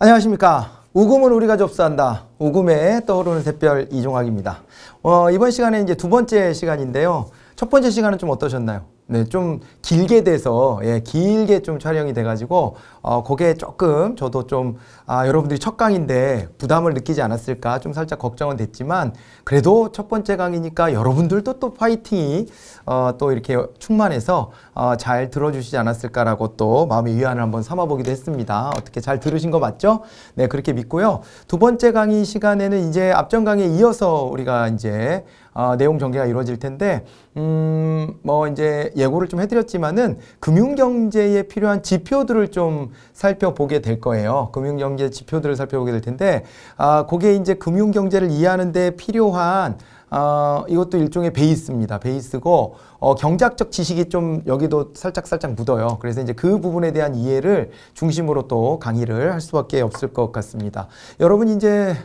안녕하십니까. 우금은 우리가 접수한다. 우금에 떠오르는 샛별 이종학입니다. 어, 이번 시간에 이제 두 번째 시간인데요. 첫 번째 시간은 좀 어떠셨나요? 네, 좀 길게 돼서, 예, 길게 좀 촬영이 돼가지고, 어, 거기에 조금 저도 좀, 아, 여러분들이 첫 강인데 부담을 느끼지 않았을까 좀 살짝 걱정은 됐지만, 그래도 첫 번째 강의니까 여러분들도 또 파이팅이, 어, 또 이렇게 충만해서, 어, 잘 들어주시지 않았을까라고 또 마음의 위안을 한번 삼아보기도 했습니다. 어떻게 잘 들으신 거 맞죠? 네, 그렇게 믿고요. 두 번째 강의 시간에는 이제 앞전 강의에 이어서 우리가 이제, 어, 내용 전개가 이루어질 텐데 음, 뭐 이제 예고를 좀 해드렸지만은 금융 경제에 필요한 지표들을 좀 살펴보게 될 거예요. 금융 경제 지표들을 살펴보게 될 텐데 아, 그게 이제 금융 경제를 이해하는데 필요한 어, 이것도 일종의 베이스입니다. 베이스고 어, 경제학적 지식이 좀 여기도 살짝 살짝 묻어요. 그래서 이제 그 부분에 대한 이해를 중심으로 또 강의를 할 수밖에 없을 것 같습니다. 여러분 이제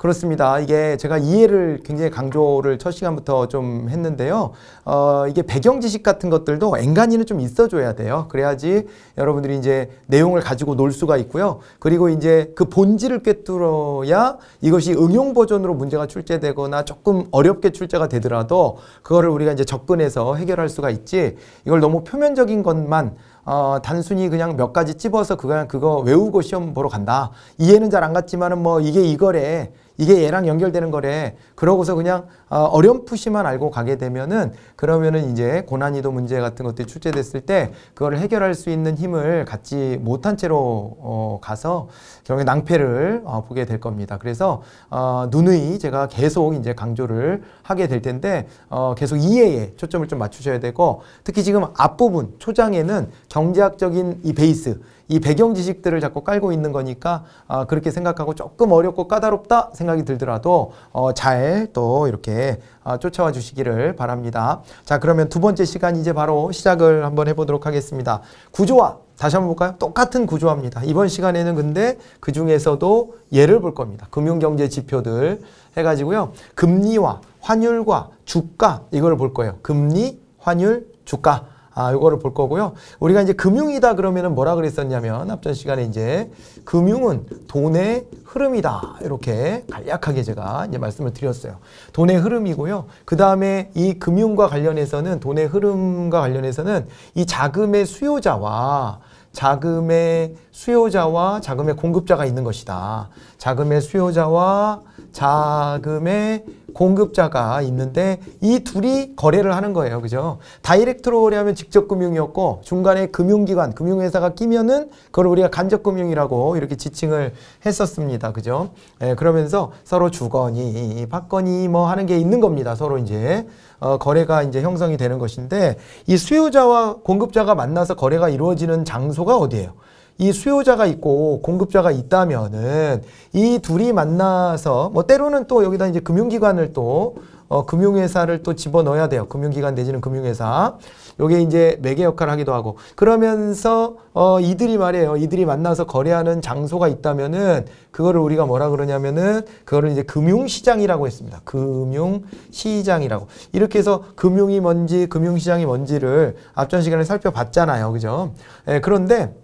그렇습니다. 이게 제가 이해를 굉장히 강조를 첫 시간부터 좀 했는데요. 어, 이게 배경 지식 같은 것들도 앵간히는 좀 있어줘야 돼요. 그래야지 여러분들이 이제 내용을 가지고 놀 수가 있고요. 그리고 이제 그 본질을 꿰뚫어야 이것이 응용 버전으로 문제가 출제되거나 조금 어렵게 출제가 되더라도 그거를 우리가 이제 접근해서 해결할 수가 있지 이걸 너무 표면적인 것만 어, 단순히 그냥 몇 가지 집어서 그냥 그거 외우고 시험 보러 간다. 이해는 잘 안 갔지만은 뭐 이게 이거래. 이게 얘랑 연결되는 거래. 그러고서 그냥 어, 어렴풋이만 알고 가게 되면은 그러면은 이제 고난이도 문제 같은 것들이 출제됐을 때 그거를 해결할 수 있는 힘을 갖지 못한 채로 어 가서 결국에 낭패를 어 보게 될 겁니다. 그래서 어 누누이 제가 계속 이제 강조를 하게 될 텐데 어 계속 이해에 초점을 좀 맞추셔야 되고 특히 지금 앞부분 초장에는 경제학적인 이 베이스 이 배경 지식들을 자꾸 깔고 있는 거니까 아, 그렇게 생각하고 조금 어렵고 까다롭다 생각이 들더라도 어, 잘 또 이렇게 아, 쫓아와 주시기를 바랍니다. 자 그러면 두 번째 시간 이제 바로 시작을 한번 해보도록 하겠습니다. 구조화 다시 한번 볼까요? 똑같은 구조화입니다. 이번 시간에는 근데 그 중에서도 예를 볼 겁니다. 금융경제 지표들 해가지고요. 금리와 환율과 주가 이걸 볼 거예요. 금리, 환율, 주가. 아, 요거를 볼 거고요. 우리가 이제 금융이다 그러면은 뭐라 그랬었냐면 앞전 시간에 이제 금융은 돈의 흐름이다. 이렇게 간략하게 제가 이제 말씀을 드렸어요. 돈의 흐름이고요. 그다음에 이 금융과 관련해서는 돈의 흐름과 관련해서는 이 자금의 수요자와 자금의 수요자와 자금의 공급자가 있는 것이다. 자금의 수요자와 자금의 공급자가 있는데 이 둘이 거래를 하는 거예요. 그죠? 다이렉트로 거래하면 직접 금융이었고 중간에 금융기관, 금융회사가 끼면은 그걸 우리가 간접 금융이라고 이렇게 지칭을 했었습니다. 그죠? 예, 그러면서 서로 주거니, 받거니 뭐 하는 게 있는 겁니다. 서로 이제 어, 거래가 이제 형성이 되는 것인데 이 수요자와 공급자가 만나서 거래가 이루어지는 장소가 어디예요? 이 수요자가 있고 공급자가 있다면은 이 둘이 만나서 뭐 때로는 또 여기다 이제 금융기관을 또 어, 금융회사를 또 집어넣어야 돼요. 금융기관 내지는 금융회사. 요게 이제 매개 역할을 하기도 하고 그러면서 어 이들이 말이에요. 이들이 만나서 거래하는 장소가 있다면은 그거를 우리가 뭐라 그러냐면은 그거를 이제 금융시장이라고 했습니다. 금융시장이라고. 이렇게 해서 금융이 뭔지 금융시장이 뭔지를 앞전 시간에 살펴봤잖아요. 그죠? 예, 그런데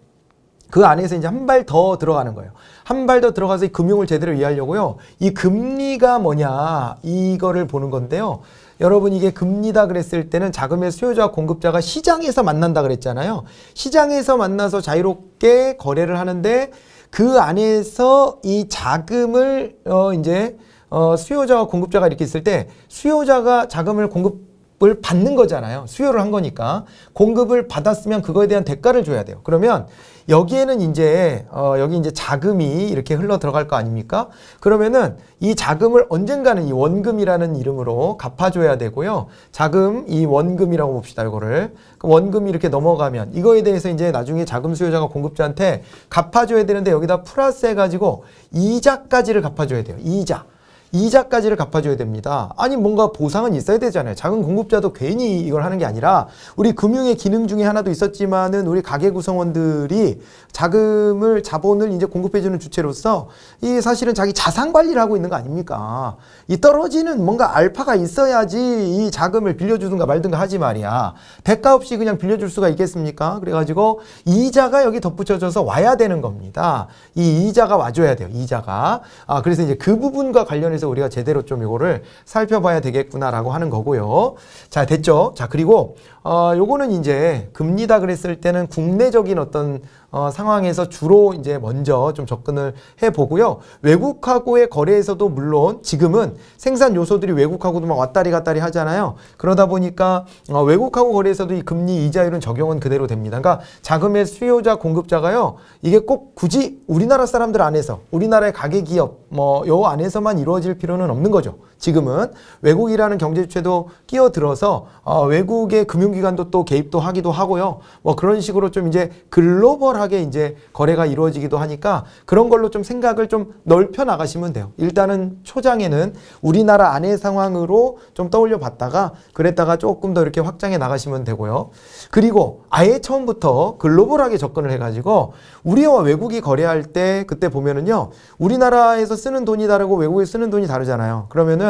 그 안에서 이제 한 발 더 들어가는 거예요. 한 발 더 들어가서 이 금융을 제대로 이해하려고요. 이 금리가 뭐냐 이거를 보는 건데요. 여러분 이게 금리다 그랬을 때는 자금의 수요자와 공급자가 시장에서 만난다 그랬잖아요. 시장에서 만나서 자유롭게 거래를 하는데 그 안에서 이 자금을 어 이제 어 수요자와 공급자가 이렇게 있을 때 수요자가 자금을 공급 공급을 받는 거잖아요. 수요를 한 거니까. 공급을 받았으면 그거에 대한 대가를 줘야 돼요. 그러면 여기에는 이제 어 여기 이제 자금이 이렇게 흘러 들어갈 거 아닙니까? 그러면은 이 자금을 언젠가는 이 원금이라는 이름으로 갚아줘야 되고요. 자금 이 원금이라고 봅시다 이거를 그 원금이 이렇게 넘어가면 이거에 대해서 이제 나중에 자금 수요자가 공급자한테 갚아줘야 되는데 여기다 플러스 해가지고 이자까지를 갚아줘야 돼요. 이자. 이자까지를 갚아줘야 됩니다. 아니 뭔가 보상은 있어야 되잖아요. 작은 공급자도 괜히 이걸 하는 게 아니라 우리 금융의 기능 중에 하나도 있었지만은 우리 가계 구성원들이 자금을 자본을 이제 공급해주는 주체로서 이 사실은 자기 자산 관리를 하고 있는 거 아닙니까? 이 떨어지는 뭔가 알파가 있어야지 이 자금을 빌려주든가 말든가 하지 말이야. 대가 없이 그냥 빌려줄 수가 있겠습니까? 그래가지고 이자가 여기 덧붙여져서 와야 되는 겁니다. 이 이자가 와줘야 돼요. 이자가. 아 그래서 이제 그 부분과 관련해 관점에서 우리가 제대로 좀 이거를 살펴봐야 되겠구나라고 하는 거고요. 자, 됐죠? 자, 그리고 어, 요거는 이제 금리다 그랬을 때는 국내적인 어떤 어, 상황에서 주로 이제 먼저 좀 접근을 해보고요. 외국하고의 거래에서도 물론 지금은 생산 요소들이 외국하고도 막 왔다리 갔다리 하잖아요. 그러다 보니까 어, 외국하고 거래에서도 이 금리 이자율은 적용은 그대로 됩니다. 그러니까 자금의 수요자 공급자가요. 이게 꼭 굳이 우리나라 사람들 안에서 우리나라의 가계 기업 뭐 요 안에서만 이루어질 필요는 없는 거죠. 지금은 외국이라는 경제 주체도 끼어들어서 어, 외국의 금융기관도 또 개입도 하기도 하고요. 뭐 그런 식으로 좀 이제 글로벌하게 이제 거래가 이루어지기도 하니까 그런 걸로 좀 생각을 좀 넓혀 나가시면 돼요. 일단은 초장에는 우리나라 안의 상황으로 좀 떠올려 봤다가 그랬다가 조금 더 이렇게 확장해 나가시면 되고요. 그리고 아예 처음부터 글로벌하게 접근을 해가지고 우리와 외국이 거래할 때 그때 보면은요. 우리나라에서 쓰는 돈이 다르고 외국에 쓰는 돈이 다르잖아요. 그러면은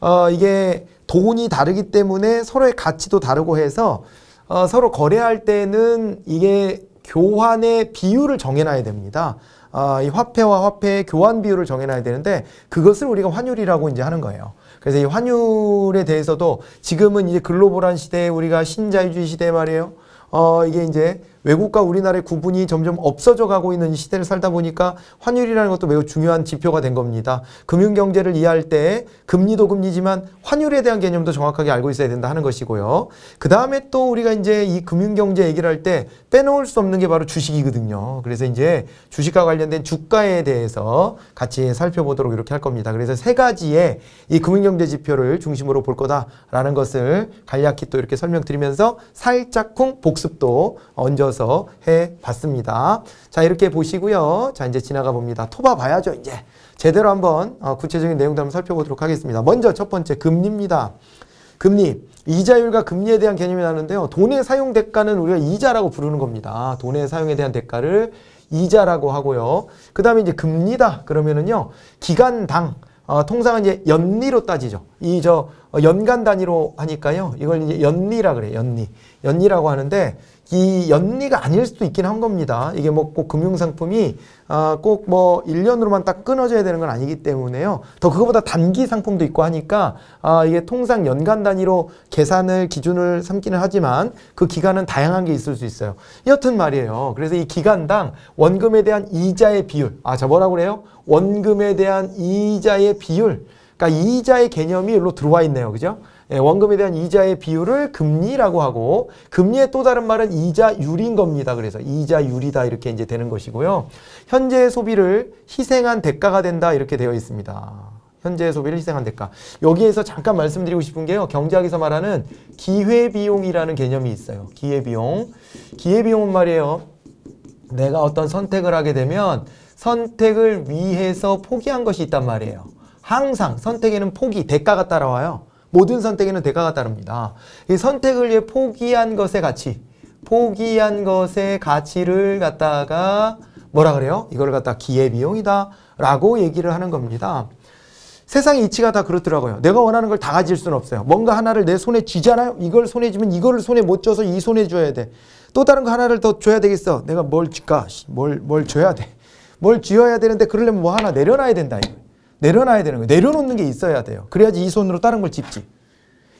보면어 이게 돈이 다르기 때문에 서로의 가치도 다르고 해서 어 서로 거래할 때는 이게 교환의 비율을 정해놔야 됩니다. 어, 이 화폐와 화폐의 교환 비율을 정해놔야 되는데 그것을 우리가 환율이라고 이제 하는 거예요. 그래서 이 환율에 대해서도 지금은 이제 글로벌한 시대에 우리가 신자유주의 시대 말이에요. 어, 이게 이제 외국과 우리나라의 구분이 점점 없어져 가고 있는 시대를 살다 보니까 환율이라는 것도 매우 중요한 지표가 된 겁니다. 금융경제를 이해할 때 금리도 금리지만 환율에 대한 개념도 정확하게 알고 있어야 된다 하는 것이고요. 그 다음에 또 우리가 이제 이 금융경제 얘기를 할 때 빼놓을 수 없는 게 바로 주식이거든요. 그래서 이제 주식과 관련된 주가에 대해서 같이 살펴보도록 이렇게 할 겁니다. 그래서 세 가지의 이 금융경제 지표를 중심으로 볼 거다라는 것을 간략히 또 이렇게 설명드리면서 살짝쿵 복습도 얹어서 이어서 해봤습니다. 자 이렇게 보시고요. 자 이제 지나가 봅니다. 토바 봐야죠 이제. 제대로 한번 어, 구체적인 내용도 한번 살펴보도록 하겠습니다. 먼저 첫 번째 금리입니다. 금리, 이자율과 금리에 대한 개념이 나는데요. 돈의 사용 대가는 우리가 이자라고 부르는 겁니다. 돈의 사용에 대한 대가를 이자라고 하고요. 그 다음에 이제 금리다 그러면은요. 기간당 어, 통상은 이제 연리로 따지죠. 이저 어, 연간 단위로 하니까요. 이걸 이제 연리라 그래요. 연리. 연리라고 하는데 이 연리가 아닐 수도 있긴 한 겁니다. 이게 뭐 꼭 금융상품이 아꼭뭐 1년으로만 딱 끊어져야 되는 건 아니기 때문에요. 더 그거보다 단기 상품도 있고 하니까 아 이게 통상 연간 단위로 계산을 기준을 삼기는 하지만 그 기간은 다양한 게 있을 수 있어요. 여튼 말이에요. 그래서 이 기간당 원금에 대한 이자의 비율 아저 뭐라고 그래요? 원금에 대한 이자의 비율 그러니까 이자의 개념이 일로 들어와 있네요. 그죠? 예, 원금에 대한 이자의 비율을 금리라고 하고 금리의 또 다른 말은 이자율인 겁니다. 그래서 이자율이다 이렇게 이제 되는 것이고요. 현재의 소비를 희생한 대가가 된다 이렇게 되어 있습니다. 현재의 소비를 희생한 대가. 여기에서 잠깐 말씀드리고 싶은 게요. 경제학에서 말하는 기회비용이라는 개념이 있어요. 기회비용. 기회비용은 말이에요. 내가 어떤 선택을 하게 되면 선택을 위해서 포기한 것이 있단 말이에요. 항상 선택에는 포기, 대가가 따라와요. 모든 선택에는 대가가 따릅니다. 이 선택을 위해 포기한 것의 가치, 포기한 것의 가치를 갖다가 뭐라 그래요? 이걸 갖다 기회비용이다 라고 얘기를 하는 겁니다. 세상의 이치가 다 그렇더라고요. 내가 원하는 걸 다 가질 수는 없어요. 뭔가 하나를 내 손에 쥐잖아요. 이걸 손에 쥐면 이거 손에 못 줘서 이 손에 줘야 돼. 또 다른 거 하나를 더 줘야 되겠어. 내가 뭘 쥐까? 뭘, 뭘 줘야 돼. 뭘 쥐어야 되는데 그러려면 뭐 하나 내려놔야 된다. 이거. 내려놔야 되는 거예요. 내려놓는 게 있어야 돼요. 그래야지 이 손으로 다른 걸 짚지.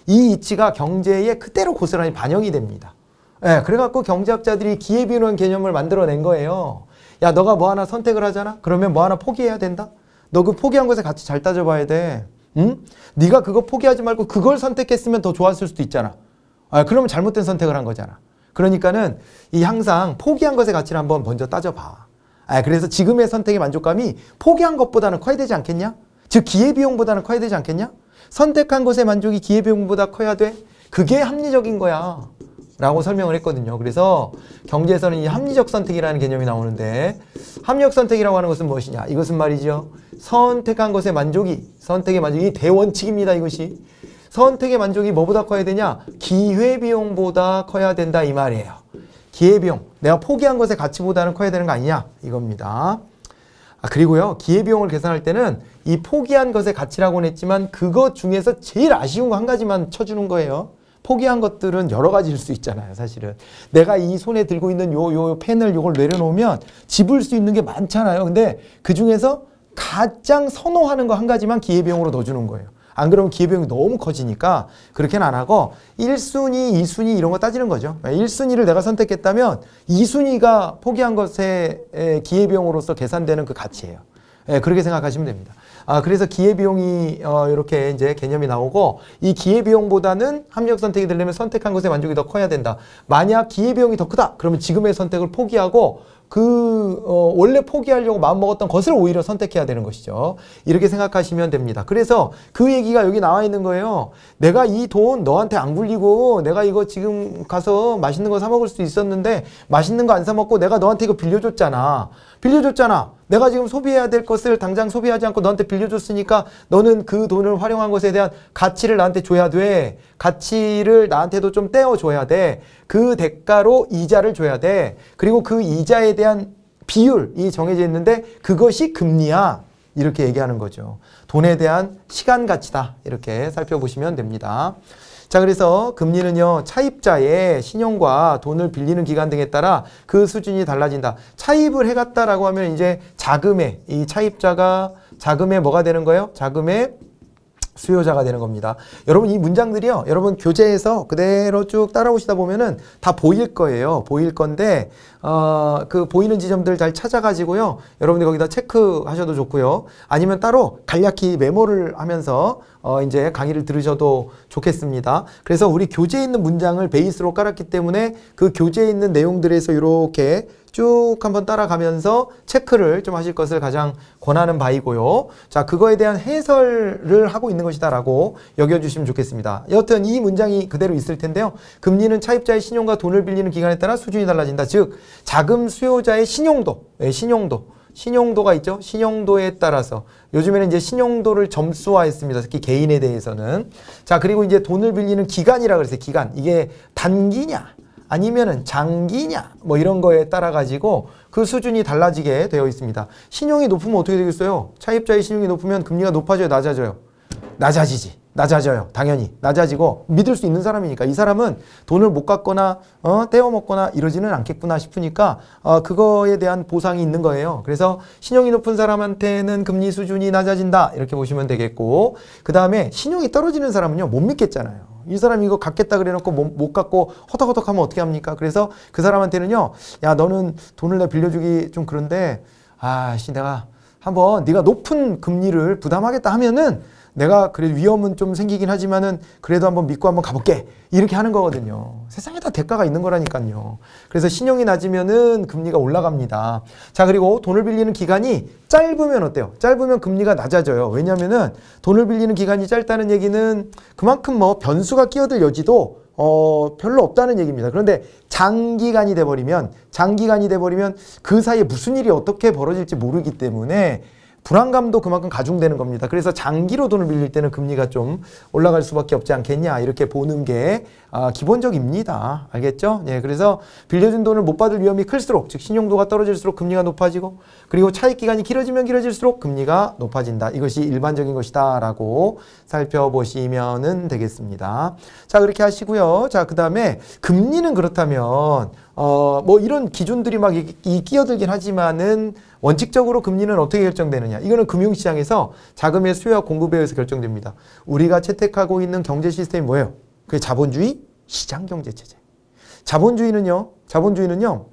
이 이치가 경제에 그대로 고스란히 반영이 됩니다. 예, 그래갖고 경제학자들이 기회비론 개념을 만들어낸 거예요. 야, 너가 뭐 하나 선택을 하잖아? 그러면 뭐 하나 포기해야 된다? 너 그 포기한 것에 같이 잘 따져봐야 돼. 응? 네가 그거 포기하지 말고 그걸 선택했으면 더 좋았을 수도 있잖아. 아, 그러면 잘못된 선택을 한 거잖아. 그러니까는 이 항상 포기한 것의 가치를 한번 먼저 따져봐. 아, 그래서 지금의 선택의 만족감이 포기한 것보다는 커야 되지 않겠냐? 즉 기회비용보다는 커야 되지 않겠냐? 선택한 것의 만족이 기회비용보다 커야 돼? 그게 합리적인 거야. 라고 설명을 했거든요. 그래서 경제에서는 이 합리적 선택이라는 개념이 나오는데 합리적 선택이라고 하는 것은 무엇이냐? 이것은 말이죠. 선택한 것의 만족이 선택의 만족이 대원칙입니다. 이것이 선택의 만족이 뭐보다 커야 되냐? 기회비용보다 커야 된다 이 말이에요. 기회비용, 내가 포기한 것의 가치보다는 커야 되는 거 아니냐 이겁니다. 아, 그리고요 기회비용을 계산할 때는 이 포기한 것의 가치라고는 했지만 그것 중에서 제일 아쉬운 거 한 가지만 쳐주는 거예요. 포기한 것들은 여러 가지일 수 있잖아요 사실은. 내가 이 손에 들고 있는 요, 요, 요 펜을 요걸 내려놓으면 집을 수 있는 게 많잖아요. 근데 그중에서 가장 선호하는 거 한 가지만 기회비용으로 넣어주는 거예요. 안 그러면 기회비용이 너무 커지니까 그렇게는 안 하고 1순위, 2순위 이런 거 따지는 거죠. 1순위를 예, 내가 선택했다면 2순위가 포기한 것의 기회비용으로서 계산되는 그 가치예요. 예, 그렇게 생각하시면 됩니다. 아, 그래서 기회비용이 어, 이렇게 이제 개념이 나오고 이 기회비용보다는 합력 선택이 되려면 선택한 것에 만족이 더 커야 된다. 만약 기회비용이 더 크다. 그러면 지금의 선택을 포기하고 그 어, 원래 포기하려고 마음먹었던 것을 오히려 선택해야 되는 것이죠. 이렇게 생각하시면 됩니다. 그래서 그 얘기가 여기 나와 있는 거예요. 내가 이 돈 너한테 안 굴리고 내가 이거 지금 가서 맛있는 거 사 먹을 수 있었는데 맛있는 거 안 사 먹고 내가 너한테 이거 빌려줬잖아. 빌려줬잖아. 내가 지금 소비해야 될 것을 당장 소비하지 않고 너한테 빌려줬으니까 너는 그 돈을 활용한 것에 대한 가치를 나한테 줘야 돼. 가치를 나한테도 좀 떼어줘야 돼. 그 대가로 이자를 줘야 돼. 그리고 그 이자에 대한 비율이 정해져 있는데 그것이 금리야. 이렇게 얘기하는 거죠. 돈에 대한 시간 가치다. 이렇게 살펴보시면 됩니다. 자, 그래서 금리는요, 차입자의 신용과 돈을 빌리는 기간 등에 따라 그 수준이 달라진다. 차입을 해갔다라고 하면 이제 자금에, 이 차입자가 자금에 뭐가 되는 거예요? 자금에 수요자가 되는 겁니다. 여러분 이 문장들이요. 여러분 교재에서 그대로 쭉 따라오시다 보면은 다 보일 거예요. 보일 건데 어, 그 보이는 지점들 잘 찾아가지고요. 여러분이 거기다 체크하셔도 좋고요. 아니면 따로 간략히 메모를 하면서 어, 이제 강의를 들으셔도 좋겠습니다. 그래서 우리 교재에 있는 문장을 베이스로 깔았기 때문에 그 교재에 있는 내용들에서 이렇게 쭉 한번 따라가면서 체크를 좀 하실 것을 가장 권하는 바이고요. 자, 그거에 대한 해설을 하고 있는 것이다라고 여겨주시면 좋겠습니다. 여튼 이 문장이 그대로 있을 텐데요. 금리는 차입자의 신용과 돈을 빌리는 기간에 따라 수준이 달라진다. 즉, 자금 수요자의 신용도, 네, 신용도. 신용도가 있죠. 신용도에 따라서 요즘에는 이제 신용도를 점수화했습니다. 특히 개인에 대해서는 자 그리고 이제 돈을 빌리는 기간이라 그랬어요. 기간 이게 단기냐 아니면은 장기냐 뭐 이런 거에 따라 가지고 그 수준이 달라지게 되어 있습니다. 신용이 높으면 어떻게 되겠어요? 차입자의 신용이 높으면 금리가 높아져요, 낮아져요? 낮아지지. 낮아져요. 당연히 낮아지고 믿을 수 있는 사람이니까 이 사람은 돈을 못 갚거나 어, 떼어 먹거나 이러지는 않겠구나 싶으니까 어, 그거에 대한 보상이 있는 거예요. 그래서 신용이 높은 사람한테는 금리 수준이 낮아진다 이렇게 보시면 되겠고 그 다음에 신용이 떨어지는 사람은요 못 믿겠잖아요. 이 사람이 이거 갖겠다 그래놓고 못, 못 갖고 허덕허덕하면 어떻게 합니까? 그래서 그 사람한테는요, 야 너는 돈을 내 빌려주기 좀 그런데 아씨 내가 한번 네가 높은 금리를 부담하겠다 하면은 내가 그래도 위험은 좀 생기긴 하지만은 그래도 한번 믿고 한번 가볼게 이렇게 하는 거거든요. 세상에 다 대가가 있는 거라니까요. 그래서 신용이 낮으면은 금리가 올라갑니다. 자 그리고 돈을 빌리는 기간이 짧으면 어때요? 짧으면 금리가 낮아져요. 왜냐면은 돈을 빌리는 기간이 짧다는 얘기는 그만큼 뭐 변수가 끼어들 여지도 어, 별로 없다는 얘기입니다. 그런데 장기간이 돼버리면, 장기간이 돼버리면 그 사이에 무슨 일이 어떻게 벌어질지 모르기 때문에 불안감도 그만큼 가중되는 겁니다. 그래서 장기로 돈을 빌릴 때는 금리가 좀 올라갈 수밖에 없지 않겠냐 이렇게 보는 게 아, 기본적입니다. 알겠죠? 예, 그래서 빌려준 돈을 못 받을 위험이 클수록 즉 신용도가 떨어질수록 금리가 높아지고 그리고 차익 기간이 길어지면 길어질수록 금리가 높아진다. 이것이 일반적인 것이다라고 살펴보시면 되겠습니다. 자 그렇게 하시고요. 자 그 다음에 금리는 그렇다면 어 뭐 이런 기준들이 막 이, 이 끼어들긴 하지만은 원칙적으로 금리는 어떻게 결정되느냐. 이거는 금융시장에서 자금의 수요와 공급에 의해서 결정됩니다. 우리가 채택하고 있는 경제 시스템이 뭐예요? 그게 자본주의 시장경제체제. 자본주의는요. 자본주의는요.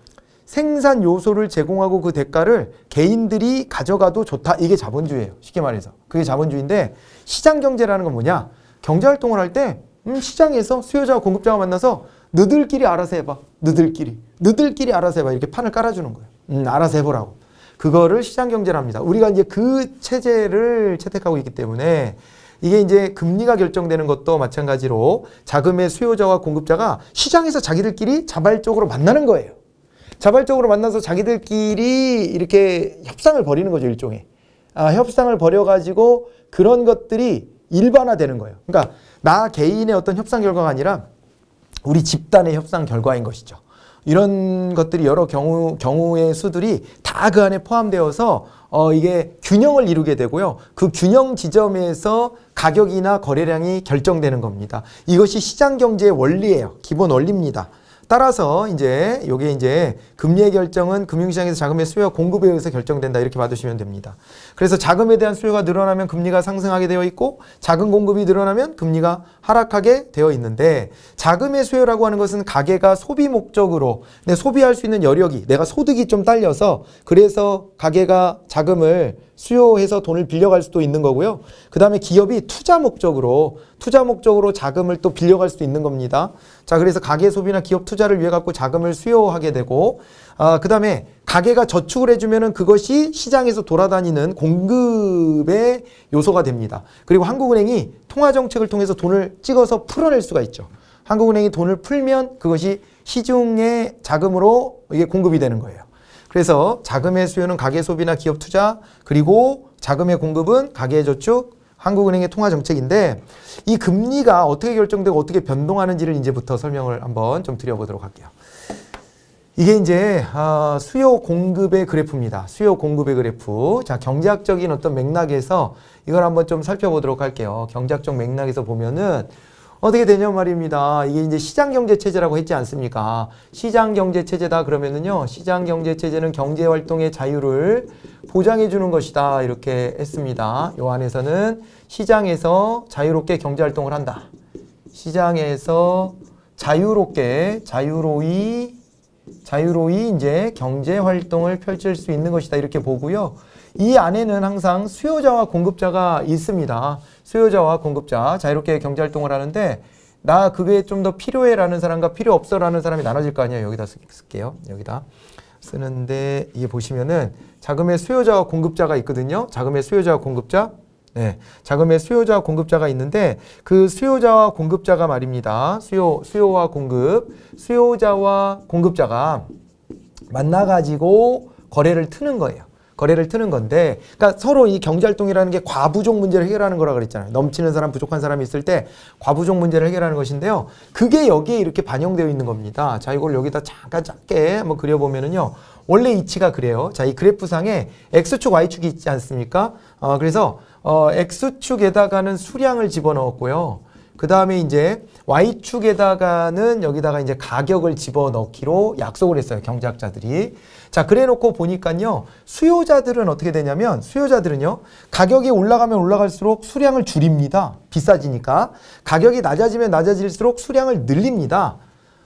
생산 요소를 제공하고 그 대가를 개인들이 가져가도 좋다. 이게 자본주의예요. 쉽게 말해서. 그게 자본주의인데 시장 경제라는 건 뭐냐? 경제 활동을 할 때 음, 시장에서 수요자와 공급자가 만나서 너들끼리 알아서 해봐. 너들끼리. 너들끼리 알아서 해봐. 이렇게 판을 깔아주는 거예요. 음, 알아서 해보라고. 그거를 시장 경제랍니다. 우리가 이제 그 체제를 채택하고 있기 때문에 이게 이제 금리가 결정되는 것도 마찬가지로 자금의 수요자와 공급자가 시장에서 자기들끼리 자발적으로 만나는 거예요. 자발적으로 만나서 자기들끼리 이렇게 협상을 벌이는 거죠, 일종의. 아, 협상을 벌여가지고 그런 것들이 일반화되는 거예요. 그러니까 나 개인의 어떤 협상 결과가 아니라 우리 집단의 협상 결과인 것이죠. 이런 것들이 여러 경우, 경우의 수들이 다 그 안에 포함되어서 어, 이게 균형을 이루게 되고요. 그 균형 지점에서 가격이나 거래량이 결정되는 겁니다. 이것이 시장 경제의 원리예요. 기본 원리입니다. 따라서 이제 요게 이제 금리의 결정은 금융시장에서 자금의 수요와 공급에 의해서 결정된다 이렇게 봐주시면 됩니다. 그래서 자금에 대한 수요가 늘어나면 금리가 상승하게 되어 있고 자금 공급이 늘어나면 금리가 하락하게 되어 있는데 자금의 수요라고 하는 것은 가계가 소비 목적으로 내 소비할 수 있는 여력이 내가 소득이 좀 딸려서 그래서 가계가 자금을 수요해서 돈을 빌려갈 수도 있는 거고요. 그 다음에 기업이 투자 목적으로 투자 목적으로 자금을 또 빌려갈 수도 있는 겁니다. 자 그래서 가계 소비나 기업 투자를 위해 갖고 자금을 수요하게 되고 아, 그 다음에 가게가 저축을 해주면은 그것이 시장에서 돌아다니는 공급의 요소가 됩니다. 그리고 한국은행이 통화정책을 통해서 돈을 찍어서 풀어낼 수가 있죠. 한국은행이 돈을 풀면 그것이 시중의 자금으로 이게 공급이 되는 거예요. 그래서 자금의 수요는 가계 소비나 기업 투자 그리고 자금의 공급은 가계 저축 한국은행의 통화 정책인데 이 금리가 어떻게 결정되고 어떻게 변동하는지를 이제부터 설명을 한번 좀 드려보도록 할게요. 이게 이제 아, 수요 공급의 그래프입니다. 수요 공급의 그래프. 자 경제학적인 어떤 맥락에서 이걸 한번 좀 살펴보도록 할게요. 경제학적 맥락에서 보면은 어떻게 되냐 말입니다. 이게 이제 시장 경제 체제라고 했지 않습니까? 시장 경제 체제다 그러면은요. 시장 경제 체제는 경제 활동의 자유를 보장해 주는 것이다. 이렇게 했습니다. 요 안에서는 시장에서 자유롭게 경제 활동을 한다. 시장에서 자유롭게 자유로이 자유로이 이제 경제 활동을 펼칠 수 있는 것이다. 이렇게 보고요. 이 안에는 항상 수요자와 공급자가 있습니다. 수요자와 공급자 자유롭게 경제활동을 하는데 나 그게 좀 더 필요해라는 사람과 필요 없어라는 사람이 나눠질 거 아니에요. 여기다 쓸게요. 여기다 쓰는데 이게 보시면은 자금의 수요자와 공급자가 있거든요. 자금의 수요자와 공급자 네, 자금의 수요자와 공급자가 있는데 그 수요자와 공급자가 말입니다. 수요 수요와 공급, 수요자와 공급자가 만나 가지고 거래를 트는 거예요. 거래를 트는 건데 그러니까 서로 이 경제활동이라는 게 과부족 문제를 해결하는 거라 그랬잖아요. 넘치는 사람, 부족한 사람이 있을 때 과부족 문제를 해결하는 것인데요. 그게 여기에 이렇게 반영되어 있는 겁니다. 자, 이걸 여기다 잠깐 짧게 한번 그려보면은요. 원래 이치가 그래요. 자, 이 그래프상에 X축, Y축이 있지 않습니까? 어, 그래서 어, X축에다가는 수량을 집어넣었고요. 그 다음에 이제 Y축에다가는 여기다가 이제 가격을 집어넣기로 약속을 했어요. 경제학자들이. 자, 그래 놓고 보니까요. 수요자들은 어떻게 되냐면 수요자들은요. 가격이 올라가면 올라갈수록 수량을 줄입니다. 비싸지니까. 가격이 낮아지면 낮아질수록 수량을 늘립니다.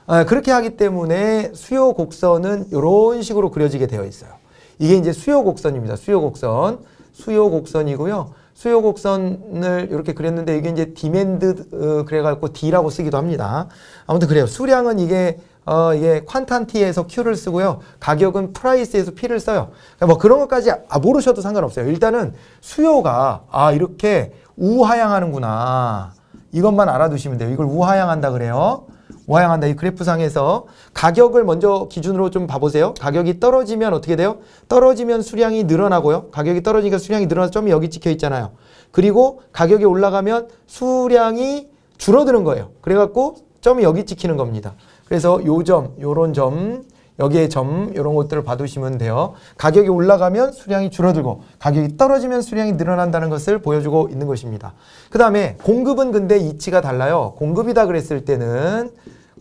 아, 그렇게 하기 때문에 수요 곡선은 이런 식으로 그려지게 되어 있어요. 이게 이제 수요 곡선입니다. 수요 곡선. 수요 곡선이고요. 수요 곡선을 이렇게 그렸는데 이게 이제 디맨드 어, 그래갖고 D라고 쓰기도 합니다. 아무튼 그래요. 수량은 이게 어, 이게 퀀탄티에서 Q를 쓰고요. 가격은 프라이스에서 P를 써요. 그러니까 뭐 그런 것까지 아, 모르셔도 상관없어요. 일단은 수요가 아 이렇게 우하향하는구나. 이것만 알아두시면 돼요. 이걸 우하향한다 그래요. 모양한다. 이 그래프상에서 가격을 먼저 기준으로 좀 봐보세요. 가격이 떨어지면 어떻게 돼요? 떨어지면 수량이 늘어나고요. 가격이 떨어지니까 수량이 늘어나서 점이 여기 찍혀 있잖아요. 그리고 가격이 올라가면 수량이 줄어드는 거예요. 그래갖고 점이 여기 찍히는 겁니다. 그래서 요 점, 요런 점 여기에 점 이런 것들을 봐두시면 돼요. 가격이 올라가면 수량이 줄어들고 가격이 떨어지면 수량이 늘어난다는 것을 보여주고 있는 것입니다. 그 다음에 공급은 근데 이치가 달라요. 공급이다 그랬을 때는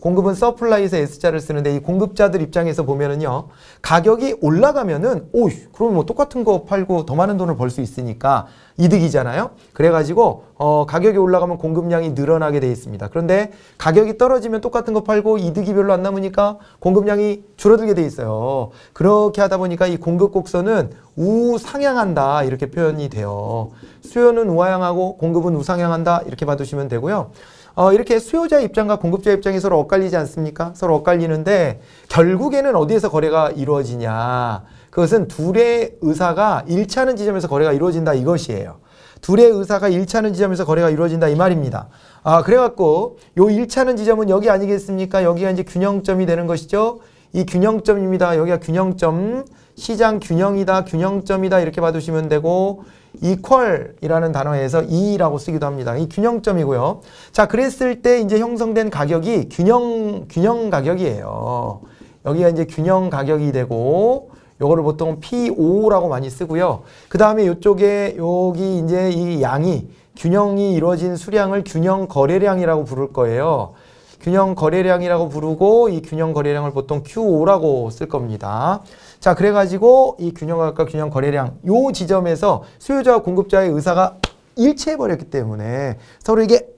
공급은 서플라이에서 S자를 쓰는데 이 공급자들 입장에서 보면은요. 가격이 올라가면은 오, 그럼 뭐 똑같은 거 팔고 더 많은 돈을 벌 수 있으니까 이득이잖아요. 그래가지고 어, 가격이 올라가면 공급량이 늘어나게 돼 있습니다. 그런데 가격이 떨어지면 똑같은 거 팔고 이득이 별로 안 남으니까 공급량이 줄어들게 돼 있어요. 그렇게 하다 보니까 이 공급 곡선은 우상향한다 이렇게 표현이 돼요. 수요는 우하향하고 공급은 우상향한다 이렇게 봐두시면 되고요. 어, 이렇게 수요자 입장과 공급자 입장이 서로 엇갈리지 않습니까? 서로 엇갈리는데 결국에는 어디에서 거래가 이루어지냐. 그것은 둘의 의사가 일치하는 지점에서 거래가 이루어진다 이것이에요. 둘의 의사가 일치하는 지점에서 거래가 이루어진다 이 말입니다. 아 그래갖고 요 일치하는 지점은 여기 아니겠습니까? 여기가 이제 균형점이 되는 것이죠. 이 균형점입니다. 여기가 균형점. 시장 균형이다, 균형점이다 이렇게 봐두시면 되고 equal이라는 단어에서 E라고 쓰기도 합니다. 이 균형점이고요. 자, 그랬을 때 이제 형성된 가격이 균형 균형 가격이에요. 여기가 이제 균형 가격이 되고 요거를 보통 PO라고 많이 쓰고요. 그다음에 요쪽에 여기 이제 이 양이 균형이 이루어진 수량을 균형 거래량이라고 부를 거예요. 균형 거래량이라고 부르고 이 균형 거래량을 보통 QO라고 쓸 겁니다. 자 그래가지고 이 균형가격과 균형거래량 요 지점에서 수요자와 공급자의 의사가 일치해버렸기 때문에 서로 이게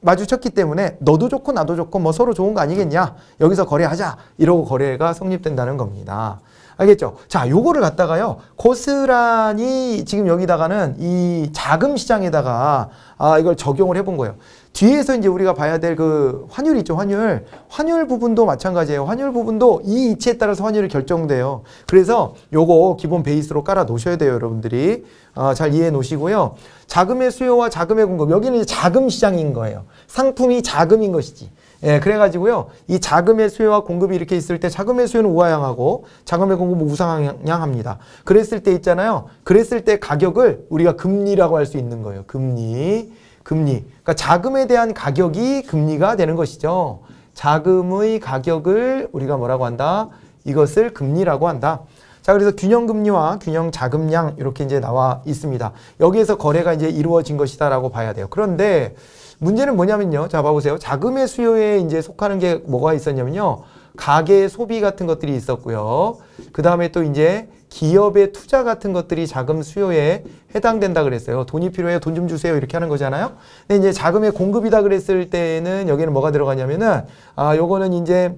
마주쳤기 때문에 너도 좋고 나도 좋고 뭐 서로 좋은 거 아니겠냐 여기서 거래하자 이러고 거래가 성립된다는 겁니다 알겠죠 자 요거를 갖다가요 고스란히 지금 여기다가는 이 자금 시장에다가 아 이걸 적용을 해본 거예요 뒤에서 이제 우리가 봐야 될 그 환율 있죠, 환율. 환율 부분도 마찬가지예요. 환율 부분도 이 이치에 따라서 환율이 결정돼요. 그래서 요거 기본 베이스로 깔아 놓으셔야 돼요, 여러분들이. 어, 잘 이해해 놓으시고요. 자금의 수요와 자금의 공급. 여기는 이제 자금 시장인 거예요. 상품이 자금인 것이지. 예, 그래가지고요. 이 자금의 수요와 공급이 이렇게 있을 때 자금의 수요는 우하향하고 자금의 공급은 우상향합니다. 그랬을 때 있잖아요. 그랬을 때 가격을 우리가 금리라고 할 수 있는 거예요. 금리. 금리. 그러니까 자금에 대한 가격이 금리가 되는 것이죠. 자금의 가격을 우리가 뭐라고 한다? 이것을 금리라고 한다. 자, 그래서 균형금리와 균형자금량 이렇게 이제 나와 있습니다. 여기에서 거래가 이제 이루어진 것이다라고 봐야 돼요. 그런데 문제는 뭐냐면요. 자, 봐보세요. 자금의 수요에 이제 속하는 게 뭐가 있었냐면요. 가계 소비 같은 것들이 있었고요. 그 다음에 또 이제 기업의 투자 같은 것들이 자금 수요에 해당된다 그랬어요. 돈이 필요해요. 돈 좀 주세요. 이렇게 하는 거잖아요. 근데 이제 자금의 공급이다 그랬을 때는 에 여기는 뭐가 들어가냐면은 아, 요거는 이제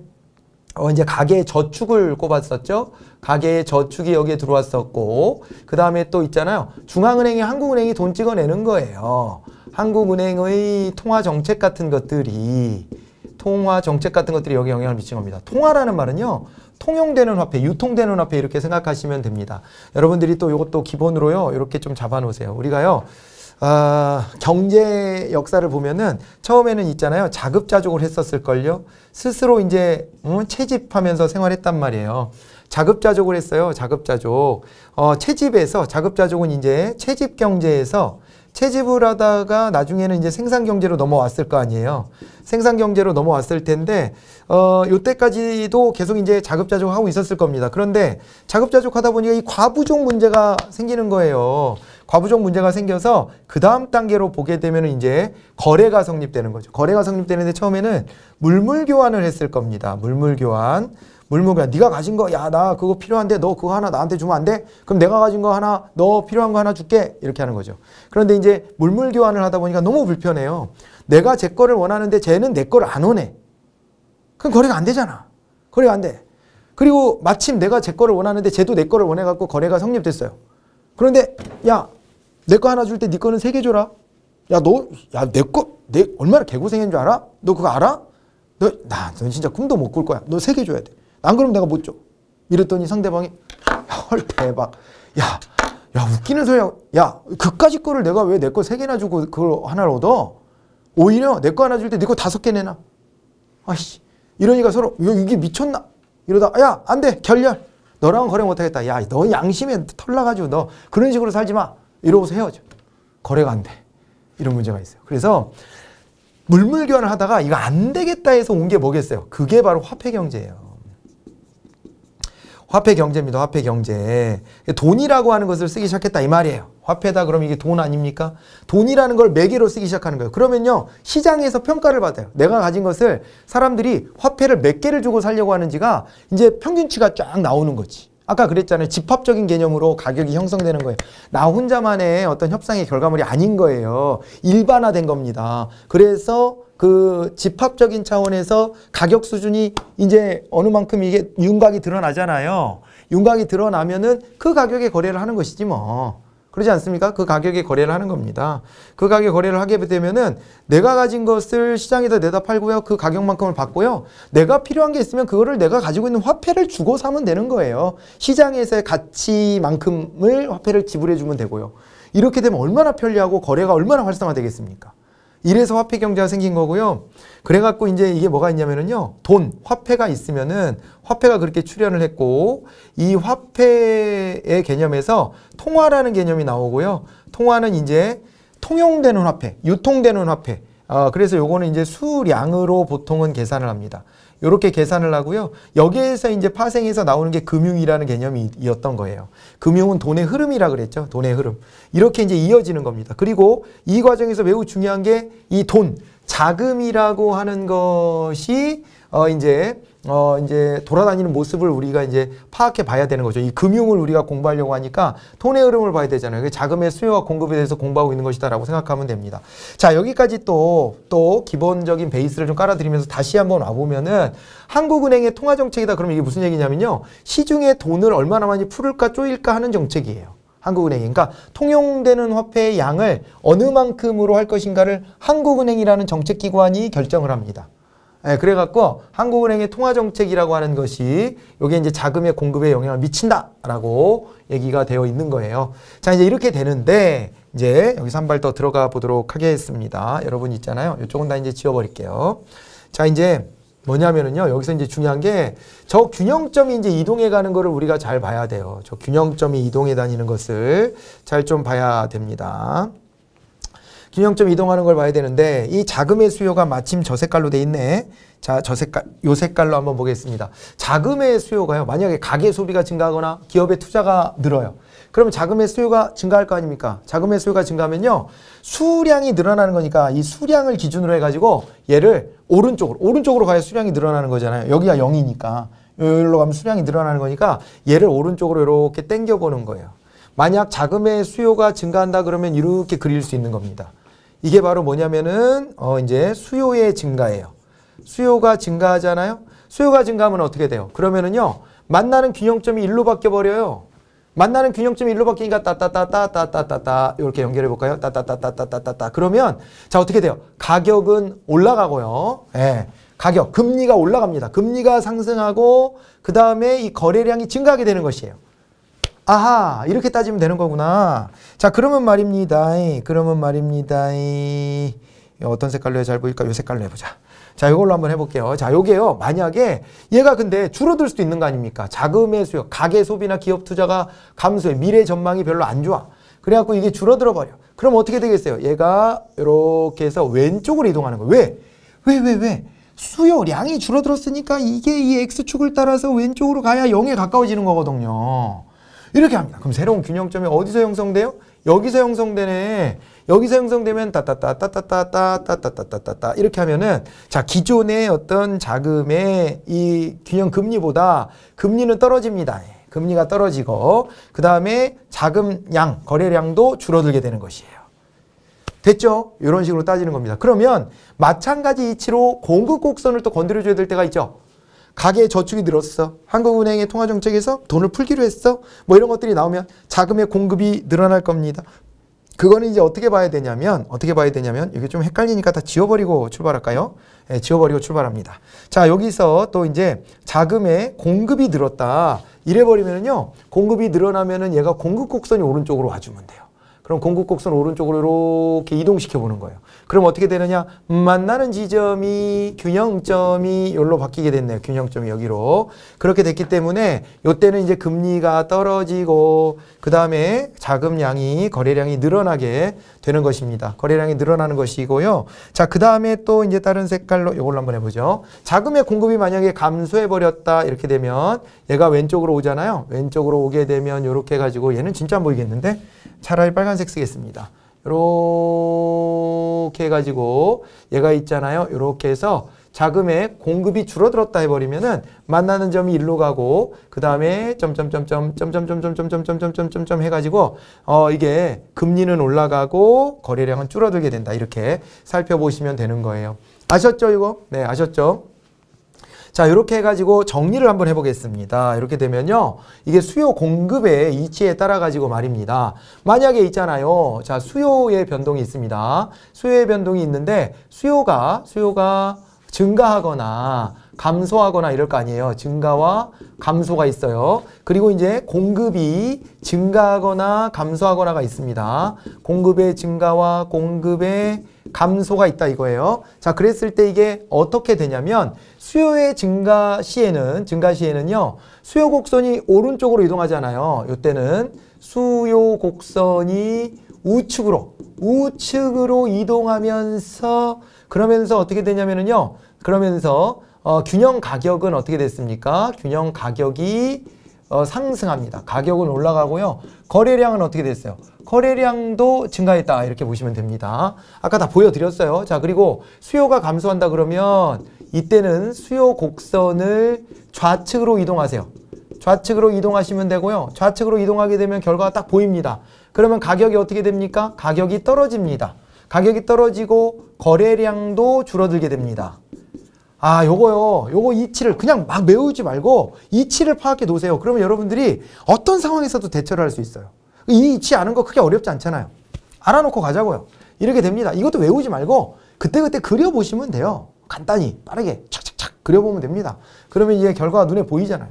어, 이제 가계 저축을 꼽았었죠. 가계 저축이 여기에 들어왔었고, 그 다음에 또 있잖아요. 중앙은행이 한국은행이 돈 찍어내는 거예요. 한국은행의 통화 정책 같은 것들이, 통화 정책 같은 것들이 여기 영향을 미친 겁니다. 통화라는 말은요, 통용되는 화폐, 유통되는 화폐 이렇게 생각하시면 됩니다. 여러분들이 또 이것도 기본으로요. 이렇게 좀 잡아놓으세요. 우리가요. 아, 경제 역사를 보면은 처음에는 있잖아요. 자급자족을 했었을걸요. 스스로 이제 음, 채집하면서 생활했단 말이에요. 자급자족을 했어요. 자급자족. 어, 채집에서 자급자족은 이제 채집 경제에서 채집을 하다가 나중에는 이제 생산 경제로 넘어왔을 거 아니에요. 생산 경제로 넘어왔을 텐데 어 요때까지도 계속 이제 자급자족하고 있었을 겁니다. 그런데 자급자족하다 보니까 이 과부족 문제가 생기는 거예요. 과부족 문제가 생겨서 그 다음 단계로 보게 되면 이제 거래가 성립되는 거죠. 거래가 성립되는데 처음에는 물물 교환을 했을 겁니다. 물물 교환. 물목이야 네가 가진 거, 야, 나 그거 필요한데 너 그거 하나 나한테 주면 안 돼? 그럼 내가 가진 거 하나, 너 필요한 거 하나 줄게. 이렇게 하는 거죠. 그런데 이제 물물 교환을 하다 보니까 너무 불편해요. 내가 제 거를 원하는데 쟤는 내 거를 안 원해. 그럼 거래가 안 되잖아. 거래가 안 돼. 그리고 마침 내가 제 거를 원하는데 쟤도 내 거를 원해갖고 거래가 성립됐어요. 그런데 야, 내 거 하나 줄 때 네 거는 세 개 줘라. 야, 너, 야, 내 거, 내 얼마나 개고생인 줄 알아? 너 그거 알아? 너, 나, 넌 진짜 꿈도 못 꿀 거야. 너 세 개 줘야 돼. 안 그러면 내가 못 줘. 이랬더니 상대방이 헐 대박. 야, 야 웃기는 소리야. 야, 그까지 거를 내가 왜 내 거 세 개나 주고 그걸 하나를 얻어? 오히려 내 거 하나 줄 때네거 다섯 개 내놔. 아씨 이러니까 서로 이게 미쳤나? 이러다 야, 안 돼. 결렬. 너랑은 거래 못 하겠다. 야, 너 양심에 털나 가지고 너 그런 식으로 살지 마. 이러고서 헤어져. 거래가 안 돼. 이런 문제가 있어요. 그래서 물물 교환을 하다가 이거 안 되겠다 해서 온 게 뭐겠어요? 그게 바로 화폐 경제예요. 화폐 경제입니다. 화폐 경제. 돈이라고 하는 것을 쓰기 시작했다 이 말이에요. 화폐다 그럼 이게 돈 아닙니까? 돈이라는 걸 매개로 쓰기 시작하는 거예요. 그러면요. 시장에서 평가를 받아요. 내가 가진 것을 사람들이 화폐를 몇 개를 주고 살려고 하는지가 이제 평균치가 쫙 나오는 거지. 아까 그랬잖아요. 집합적인 개념으로 가격이 형성되는 거예요. 나 혼자만의 어떤 협상의 결과물이 아닌 거예요. 일반화된 겁니다. 그래서 그 집합적인 차원에서 가격 수준이 이제 어느 만큼 이게 윤곽이 드러나잖아요. 윤곽이 드러나면은 그 가격에 거래를 하는 것이지 뭐. 그러지 않습니까? 그 가격에 거래를 하는 겁니다. 그 가격에 거래를 하게 되면은 내가 가진 것을 시장에다 내다 팔고요. 그 가격만큼을 받고요. 내가 필요한 게 있으면 그거를 내가 가지고 있는 화폐를 주고 사면 되는 거예요. 시장에서의 가치만큼을 화폐를 지불해 주면 되고요. 이렇게 되면 얼마나 편리하고 거래가 얼마나 활성화되겠습니까? 이래서 화폐 경제가 생긴 거고요. 그래갖고 이제 이게 뭐가 있냐면요 돈, 화폐가 있으면은 화폐가 그렇게 출현을 했고 이 화폐의 개념에서 통화라는 개념이 나오고요. 통화는 이제 통용되는 화폐, 유통되는 화폐. 어, 그래서 요거는 이제 수량으로 보통은 계산을 합니다. 이렇게 계산을 하고요. 여기에서 이제 파생해서 나오는 게 금융이라는 개념이었던 거예요. 금융은 돈의 흐름이라 그랬죠. 돈의 흐름. 이렇게 이제 이어지는 겁니다. 그리고 이 과정에서 매우 중요한 게 이 돈, 자금이라고 하는 것이 어 이제 어 이제 돌아다니는 모습을 우리가 이제 파악해 봐야 되는 거죠. 이 금융을 우리가 공부하려고 하니까 돈의 흐름을 봐야 되잖아요. 자금의 수요와 공급에 대해서 공부하고 있는 것이다라고 생각하면 됩니다. 자 여기까지 또또 또 기본적인 베이스를 좀 깔아드리면서 다시 한번 와보면은 한국은행의 통화 정책이다. 그러면 이게 무슨 얘기냐면요. 시중에 돈을 얼마나 많이 풀을까 쪼일까 하는 정책이에요. 한국은행이 그러니까 통용되는 화폐의 양을 어느 만큼으로 할 것인가를 한국은행이라는 정책기관이 결정을 합니다. 예, 그래갖고 한국은행의 통화정책이라고 하는 것이 요게 이제 자금의 공급에 영향을 미친다라고 얘기가 되어 있는 거예요. 자, 이제 이렇게 되는데 이제 여기서 한 발 더 들어가 보도록 하겠습니다. 여러분 있잖아요. 이쪽은 다 이제 지워버릴게요. 자, 이제 뭐냐면은요. 여기서 이제 중요한 게 저 균형점이 이제 이동해 가는 거를 우리가 잘 봐야 돼요. 저 균형점이 이동해 다니는 것을 잘 좀 봐야 됩니다. 균형점 이동하는 걸 봐야 되는데 이 자금의 수요가 마침 저 색깔로 돼 있네. 자, 저 색깔, 요 색깔로 한번 보겠습니다. 자금의 수요가요. 만약에 가계 소비가 증가하거나 기업의 투자가 늘어요. 그러면 자금의 수요가 증가할 거 아닙니까? 자금의 수요가 증가하면요. 수량이 늘어나는 거니까 이 수량을 기준으로 해가지고 얘를 오른쪽으로, 오른쪽으로 가야 수량이 늘어나는 거잖아요. 여기가 0이니까. 여기로 가면 수량이 늘어나는 거니까 얘를 오른쪽으로 이렇게 땡겨보는 거예요. 만약 자금의 수요가 증가한다 그러면 이렇게 그릴 수 있는 겁니다. 이게 바로 뭐냐면은 어 이제 수요의 증가예요. 수요가 증가하잖아요. 수요가 증가하면 어떻게 돼요? 그러면은요. 만나는 균형점이 일로 바뀌어 버려요. 만나는 균형점이 일로 바뀌니까 따따따따따따 따 따 이렇게 연결해 볼까요? 따따따따따따따 그러면 자 어떻게 돼요? 가격은 올라가고요. 예. 가격 금리가 올라갑니다. 금리가 상승하고 그 다음에 이 거래량이 증가하게 되는 것이에요. 아하 이렇게 따지면 되는 거구나. 자 그러면 말입니다. 그러면 말입니다. 어떤 색깔로 해 잘 보일까? 요 색깔로 해보자. 자, 이걸로 한번 해볼게요. 자, 요게요. 만약에 얘가 근데 줄어들 수도 있는 거 아닙니까? 자금의 수요, 가계 소비나 기업 투자가 감소해. 미래 전망이 별로 안 좋아. 그래갖고 이게 줄어들어 버려. 그럼 어떻게 되겠어요? 얘가 이렇게 해서 왼쪽으로 이동하는 거예요. 왜? 왜, 왜, 왜? 수요량이 줄어들었으니까 이게 이 X축을 따라서 왼쪽으로 가야 0에 가까워지는 거거든요. 이렇게 합니다. 그럼 새로운 균형점이 어디서 형성돼요? 여기서 형성되네. 여기서 형성되면 따따따따따따따따따따따 이렇게 하면은 자 기존의 어떤 자금의 이 균형 금리보다 금리는 떨어집니다. 예, 금리가 떨어지고 그 다음에 자금량 거래량도 줄어들게 되는 것이에요. 됐죠? 이런 식으로 따지는 겁니다. 그러면 마찬가지 이치로 공급 곡선을 또 건드려줘야 될 때가 있죠. 가계 저축이 늘었어. 한국은행의 통화정책에서 돈을 풀기로 했어. 뭐 이런 것들이 나오면 자금의 공급이 늘어날 겁니다. 그거는 이제 어떻게 봐야 되냐면 어떻게 봐야 되냐면 이게 좀 헷갈리니까 다 지워버리고 출발할까요? 예, 지워버리고 출발합니다. 자 여기서 또 이제 자금의 공급이 늘었다. 이래버리면요 공급이 늘어나면은 얘가 공급 곡선이 오른쪽으로 와주면 돼요. 그럼 공급곡선 오른쪽으로 이렇게 이동시켜 보는 거예요. 그럼 어떻게 되느냐? 음, 만나는 지점이 균형점이 여기로 바뀌게 됐네요. 균형점이 여기로. 그렇게 됐기 때문에 이때는 이제 금리가 떨어지고 그 다음에 자금량이 거래량이 늘어나게 되는 것입니다. 거래량이 늘어나는 것이고요. 자, 그 다음에 또 이제 다른 색깔로 이걸로 한번 해보죠. 자금의 공급이 만약에 감소해버렸다 이렇게 되면 얘가 왼쪽으로 오잖아요. 왼쪽으로 오게 되면 이렇게 해가지고 얘는 진짜 안 보이겠는데 차라리 빨간 파란색 쓰겠습니다. 이렇게 해가지고 얘가 있잖아요. 이렇게 해서 자금의 공급이 줄어들었다 해버리면은 만나는 점이 일로 가고 그 다음에 점점점점 점점점점점점점점점점 해가지고 어 이게 금리는 올라가고 거래량은 줄어들게 된다 이렇게 살펴보시면 되는 거예요. 아셨죠 이거? 네 아셨죠? 자 이렇게 해가지고 정리를 한번 해보겠습니다. 이렇게 되면요. 이게 수요 공급의 이치에 따라 가지고 말입니다. 만약에 있잖아요. 자 수요의 변동이 있습니다. 수요의 변동이 있는데 수요가 수요가 증가하거나 감소하거나 이럴 거 아니에요. 증가와 감소가 있어요. 그리고 이제 공급이 증가하거나 감소하거나가 있습니다. 공급의 증가와 공급의 감소가 있다 이거예요. 자, 그랬을 때 이게 어떻게 되냐면 수요의 증가 시에는 증가 시에는요. 수요 곡선이 오른쪽으로 이동하잖아요. 이때는 수요 곡선이 우측으로 우측으로 이동하면서 그러면서 어떻게 되냐면은요. 그러면서 어, 균형 가격은 어떻게 됐습니까? 균형 가격이 어, 상승합니다. 가격은 올라가고요. 거래량은 어떻게 됐어요? 거래량도 증가했다 이렇게 보시면 됩니다. 아까 다 보여드렸어요. 자 그리고 수요가 감소한다 그러면 이때는 수요 곡선을 좌측으로 이동하세요. 좌측으로 이동하시면 되고요. 좌측으로 이동하게 되면 결과가 딱 보입니다. 그러면 가격이 어떻게 됩니까? 가격이 떨어집니다. 가격이 떨어지고 거래량도 줄어들게 됩니다. 아 요거요 요거 이치를 그냥 막 메우지 말고 이치를 파악해 놓으세요 그러면 여러분들이 어떤 상황에서도 대처를 할 수 있어요 이 이치 아는 거 크게 어렵지 않잖아요 알아놓고 가자고요 이렇게 됩니다 이것도 외우지 말고 그때그때 그려보시면 돼요 간단히 빠르게 착착착 그려보면 됩니다 그러면 이제 결과가 눈에 보이잖아요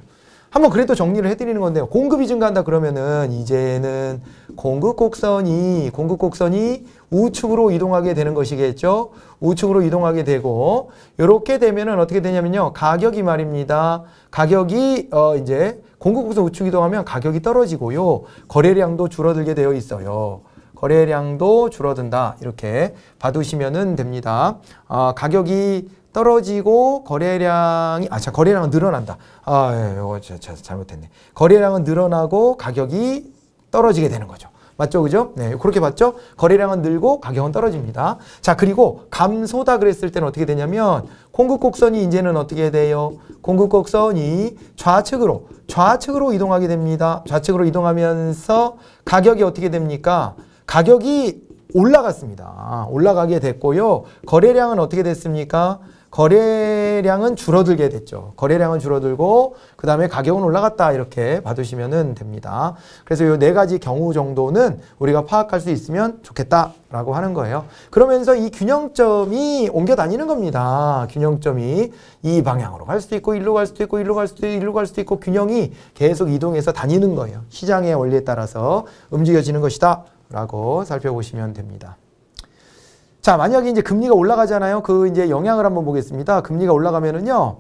한번 그래도 정리를 해드리는 건데요. 공급이 증가한다 그러면은 이제는 공급 곡선이 공급 곡선이 우측으로 이동하게 되는 것이겠죠. 우측으로 이동하게 되고 이렇게 되면은 어떻게 되냐면요. 가격이 말입니다. 가격이 어 이제 공급구서 우측 이동하면 가격이 떨어지고요. 거래량도 줄어들게 되어 있어요. 거래량도 줄어든다. 이렇게 봐두시면 됩니다. 어, 가격이 떨어지고 거래량이 아자 거래량은 늘어난다. 아, 예, 이거 잘못했네. 거래량은 늘어나고 가격이 떨어지게 되는 거죠. 맞죠? 그죠? 네, 그렇게 봤죠? 거래량은 늘고 가격은 떨어집니다. 자, 그리고 감소다 그랬을 때는 어떻게 되냐면 공급 곡선이 이제는 어떻게 돼요? 공급 곡선이 좌측으로 좌측으로 이동하게 됩니다. 좌측으로 이동하면서 가격이 어떻게 됩니까? 가격이 올라갔습니다. 올라가게 됐고요. 거래량은 어떻게 됐습니까? 거래량은 줄어들게 됐죠. 거래량은 줄어들고 그 다음에 가격은 올라갔다 이렇게 봐두시면 됩니다. 그래서 이 네 가지 경우 정도는 우리가 파악할 수 있으면 좋겠다라고 하는 거예요. 그러면서 이 균형점이 옮겨 다니는 겁니다. 균형점이 이 방향으로 갈 수도 있고 일로 갈 수도 있고 일로 갈 수도 있고 일로 갈 수도 있고 균형이 계속 이동해서 다니는 거예요. 시장의 원리에 따라서 움직여지는 것이다 라고 살펴보시면 됩니다. 자, 만약에 이제 금리가 올라가잖아요. 그 이제 영향을 한번 보겠습니다. 금리가 올라가면은요.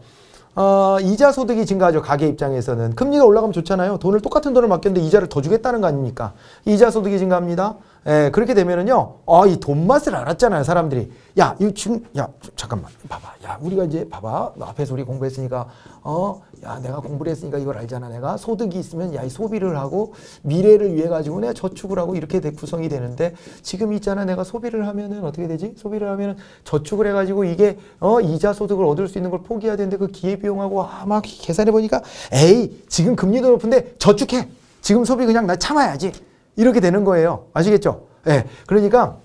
어, 이자 소득이 증가하죠. 가계 입장에서는. 금리가 올라가면 좋잖아요. 돈을 똑같은 돈을 맡겼는데 이자를 더 주겠다는 거 아닙니까? 이자 소득이 증가합니다. 예, 그렇게 되면은요, 아, 이 돈 맛을 알았잖아요, 사람들이. 야, 이 지금, 야, 잠깐만, 봐봐. 야, 우리가 이제, 봐봐. 앞에서 우리 공부했으니까, 어, 야, 내가 공부를 했으니까 이걸 알잖아, 내가. 소득이 있으면, 야, 이 소비를 하고, 미래를 위해가지고 내가 저축을 하고, 이렇게 구성이 되는데, 지금 있잖아, 내가 소비를 하면은 어떻게 되지? 소비를 하면은 저축을 해가지고, 이게, 어, 이자 소득을 얻을 수 있는 걸 포기해야 되는데, 그 기회비용하고, 아, 막 계산해보니까, 에이, 지금 금리도 높은데, 저축해! 지금 소비 그냥 나 참아야지. 이렇게 되는 거예요. 아시겠죠? 예. 그러니까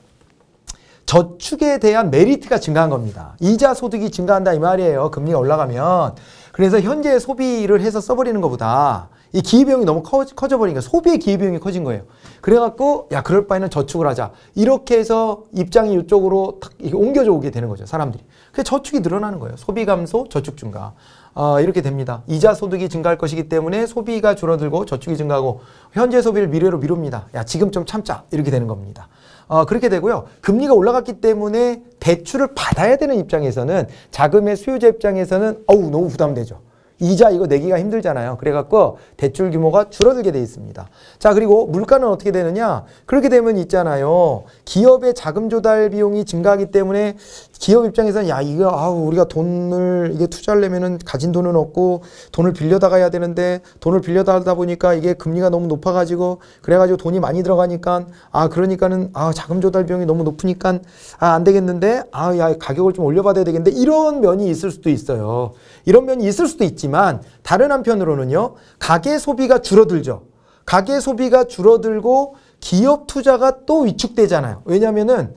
저축에 대한 메리트가 증가한 겁니다. 이자 소득이 증가한다 이 말이에요. 금리가 올라가면. 그래서 현재 소비를 해서 써버리는 것보다 이 기회비용이 너무 커, 커져버리니까 소비의 기회비용이 커진 거예요. 그래갖고 야 그럴 바에는 저축을 하자. 이렇게 해서 입장이 이쪽으로 탁 옮겨져 오게 되는 거죠. 사람들이. 그래서 저축이 늘어나는 거예요. 소비 감소, 저축 증가. 아, 이렇게 됩니다. 이자 소득이 증가할 것이기 때문에 소비가 줄어들고 저축이 증가하고 현재 소비를 미래로 미룹니다. 야 지금 좀 참자 이렇게 되는 겁니다. 어, 그렇게 되고요. 금리가 올라갔기 때문에 대출을 받아야 되는 입장에서는 자금의 수요자 입장에서는 어우 너무 부담되죠. 이자 이거 내기가 힘들잖아요. 그래갖고 대출 규모가 줄어들게 돼 있습니다. 자 그리고 물가는 어떻게 되느냐? 그렇게 되면 있잖아요. 기업의 자금 조달 비용이 증가하기 때문에 기업 입장에서는 야 이거 아우 우리가 돈을 이게 투자하려면은 가진 돈은 없고 돈을 빌려다가 해야 되는데 돈을 빌려다 하다 보니까 이게 금리가 너무 높아가지고 그래가지고 돈이 많이 들어가니까 아 그러니까는 아 자금 조달 비용이 너무 높으니까 아 안 되겠는데 아 야 가격을 좀 올려받아야 되겠는데 이런 면이 있을 수도 있어요 이런 면이 있을 수도 있지만 다른 한편으로는요 가계 소비가 줄어들죠 가계 소비가 줄어들고 기업 투자가 또 위축되잖아요 왜냐면은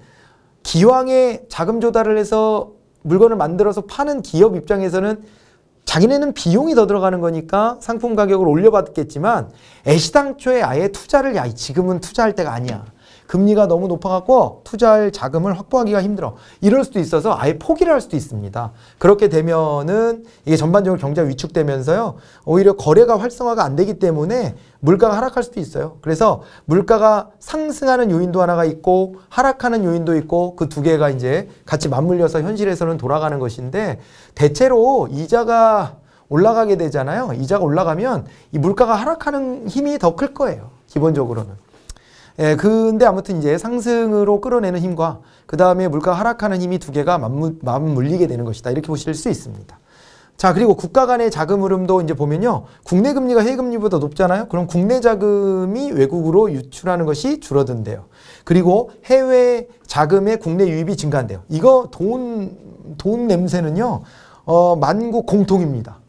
기왕에 자금 조달을 해서 물건을 만들어서 파는 기업 입장에서는 자기네는 비용이 더 들어가는 거니까 상품 가격을 올려받겠지만 애시당초에 아예 투자를 야 지금은 투자할 때가 아니야. 금리가 너무 높아갖고 투자할 자금을 확보하기가 힘들어. 이럴 수도 있어서 아예 포기를 할 수도 있습니다. 그렇게 되면은 이게 전반적으로 경제가 위축되면서요. 오히려 거래가 활성화가 안 되기 때문에 물가가 하락할 수도 있어요. 그래서 물가가 상승하는 요인도 하나가 있고 하락하는 요인도 있고 그 두 개가 이제 같이 맞물려서 현실에서는 돌아가는 것인데 대체로 이자가 올라가게 되잖아요. 이자가 올라가면 이 물가가 하락하는 힘이 더 클 거예요. 기본적으로는. 예, 근데 아무튼 이제 상승으로 끌어내는 힘과 그 다음에 물가 하락하는 힘이 두 개가 맞물, 리게 되는 것이다. 이렇게 보실 수 있습니다. 자 그리고 국가 간의 자금 흐름도 이제 보면요 국내 금리가 해외 금리보다 높잖아요 그럼 국내 자금이 외국으로 유출하는 것이 줄어든대요 그리고 해외 자금의 국내 유입이 증가한대요 이거 돈 돈 냄새는요 어 만국 공통입니다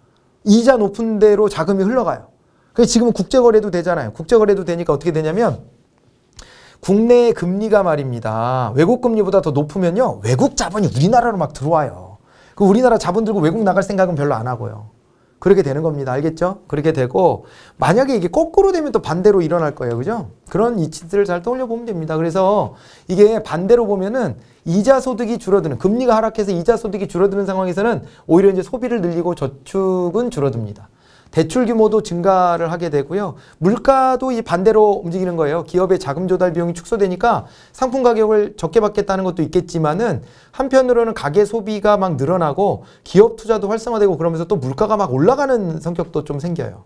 이자 높은 대로 자금이 흘러가요 그래서 지금은 국제 거래도 되잖아요 국제 거래도 되니까 어떻게 되냐면 국내의 금리가 말입니다. 외국 금리보다 더 높으면요. 외국 자본이 우리나라로 막 들어와요. 그 우리나라 자본 들고 외국 나갈 생각은 별로 안 하고요. 그렇게 되는 겁니다. 알겠죠? 그렇게 되고 만약에 이게 거꾸로 되면 또 반대로 일어날 거예요. 그죠? 그런 이치들을 잘 떠올려 보면 됩니다. 그래서 이게 반대로 보면은 이자 소득이 줄어드는 금리가 하락해서 이자 소득이 줄어드는 상황에서는 오히려 이제 소비를 늘리고 저축은 줄어듭니다. 대출 규모도 증가를 하게 되고요. 물가도 이 반대로 움직이는 거예요. 기업의 자금 조달 비용이 축소되니까 상품 가격을 적게 받겠다는 것도 있겠지만은 한편으로는 가계 소비가 막 늘어나고 기업 투자도 활성화되고 그러면서 또 물가가 막 올라가는 성격도 좀 생겨요.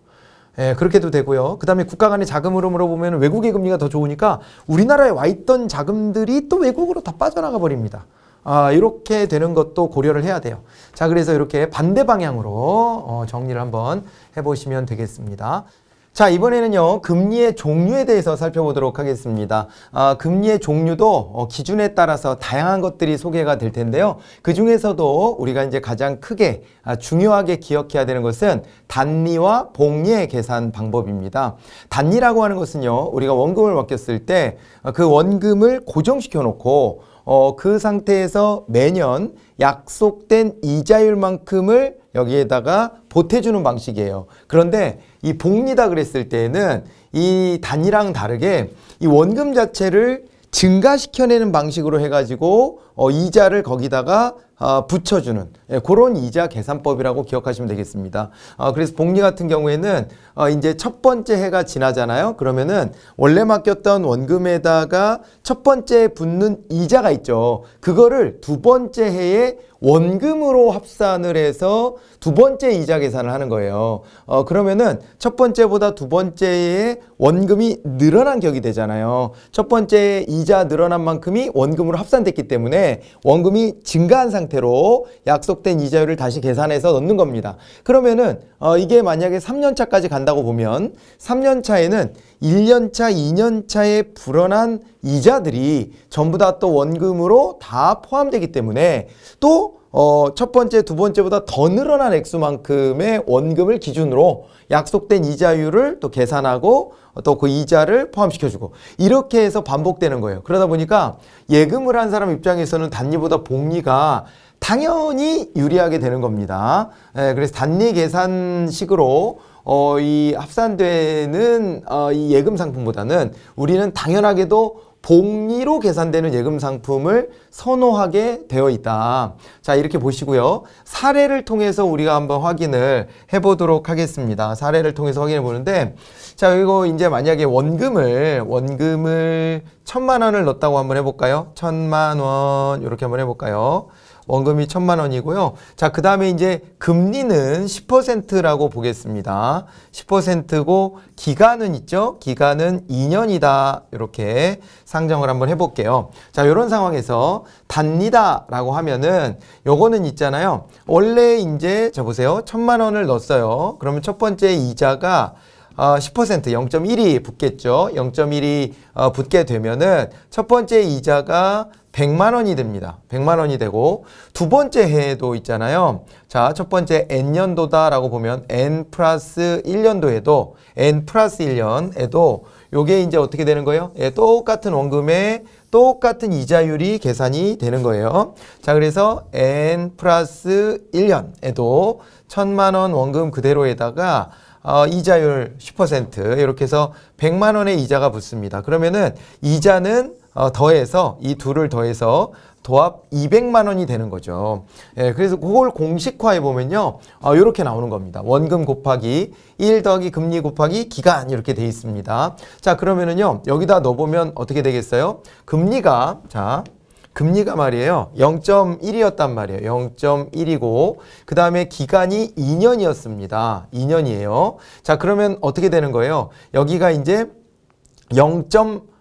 예, 그렇게도 되고요. 그 다음에 국가 간의 자금 으로물어 보면 외국의 금리가 더 좋으니까 우리나라에 와 있던 자금들이 또 외국으로 다 빠져나가 버립니다. 아, 이렇게 되는 것도 고려를 해야 돼요. 자, 그래서 이렇게 반대 방향으로 어, 정리를 한번 해보시면 되겠습니다. 자, 이번에는요, 금리의 종류에 대해서 살펴보도록 하겠습니다. 아, 금리의 종류도 어, 기준에 따라서 다양한 것들이 소개가 될 텐데요. 그 중에서도 우리가 이제 가장 크게, 아, 중요하게 기억해야 되는 것은 단리와 복리의 계산 방법입니다. 단리라고 하는 것은요, 우리가 원금을 맡겼을 때그 어, 원금을 고정시켜 놓고 어, 그 상태에서 매년 약속된 이자율만큼을 여기에다가 보태주는 방식이에요. 그런데 이 복리다 그랬을 때에는 이단위랑 다르게 이 원금 자체를 증가시켜내는 방식으로 해가지고 어, 이자를 거기다가 아, 붙여주는 예, 그런 이자 계산법이라고 기억하시면 되겠습니다. 아, 그래서 복리 같은 경우에는 아, 이제 첫 번째 해가 지나잖아요. 그러면은 원래 맡겼던 원금에다가 첫 번째 붙는 이자가 있죠. 그거를 두 번째 해에 원금으로 합산을 해서 두 번째 이자 계산을 하는 거예요. 어, 그러면은 첫 번째보다 두 번째의 원금이 늘어난 격이 되잖아요. 첫 번째 이자 늘어난 만큼이 원금으로 합산됐기 때문에 원금이 증가한 상태로 약속된 이자율을 다시 계산해서 넣는 겁니다. 그러면은 어, 이게 만약에 3년차까지 간다고 보면 3년차에는 1년차, 2년차에 불어난 이자들이 전부 다 또 원금으로 다 포함되기 때문에 또 어, 첫 번째, 두 번째보다 더 늘어난 액수만큼의 원금을 기준으로 약속된 이자율을 또 계산하고 또 그 이자를 포함시켜주고 이렇게 해서 반복되는 거예요. 그러다 보니까 예금을 한 사람 입장에서는 단리보다 복리가 당연히 유리하게 되는 겁니다. 에, 예, 그래서 단리 계산식으로 어, 이 합산되는 어, 이 예금 상품보다는 우리는 당연하게도 복리로 계산되는 예금 상품을 선호하게 되어 있다. 자, 이렇게 보시고요. 사례를 통해서 우리가 한번 확인을 해보도록 하겠습니다. 사례를 통해서 확인해 보는데, 자, 이거 이제 만약에 원금을, 원금을 천만 원을 넣었다고 한번 해볼까요? 천만 원, 이렇게 한번 해볼까요? 원금이 천만 원이고요. 자, 그 다음에 이제 금리는 10%라고 보겠습니다. 10%고 기간은 있죠. 기간은 2년이다. 이렇게 상정을 한번 해볼게요. 자, 이런 상황에서 단리다라고 하면은 요거는 있잖아요. 원래 이제 저 보세요. 천만 원을 넣었어요. 그러면 첫 번째 이자가 어, 10% 0.1이 붙겠죠. 0.1이 어, 붙게 되면은 첫 번째 이자가 100만 원이 됩니다. 100만 원이 되고 두 번째 해에도 있잖아요. 자, 첫 번째 n년도다라고 보면 n 플러스 1년도에도 n 플러스 1년에도 요게 이제 어떻게 되는 거예요? 예, 똑같은 원금에 똑같은 이자율이 계산이 되는 거예요. 자, 그래서 n 플러스 1년에도 천만 원 원금 그대로에다가 어, 이자율 10% 이렇게 해서 100만 원의 이자가 붙습니다. 그러면은 이자는 어, 더해서 이 둘을 더해서 도합 200만 원이 되는 거죠. 예, 그래서 그걸 공식화해 보면요. 어, 이렇게 나오는 겁니다. 원금 곱하기 1 더하기 금리 곱하기 기간 이렇게 돼 있습니다. 자, 그러면은요. 여기다 넣어 보면 어떻게 되겠어요? 금리가 자, 금리가 말이에요. 0.1이었단 말이에요. 0.1이고 그 다음에 기간이 2년이었습니다. 2년이에요. 자 그러면 어떻게 되는 거예요? 여기가 이제 0.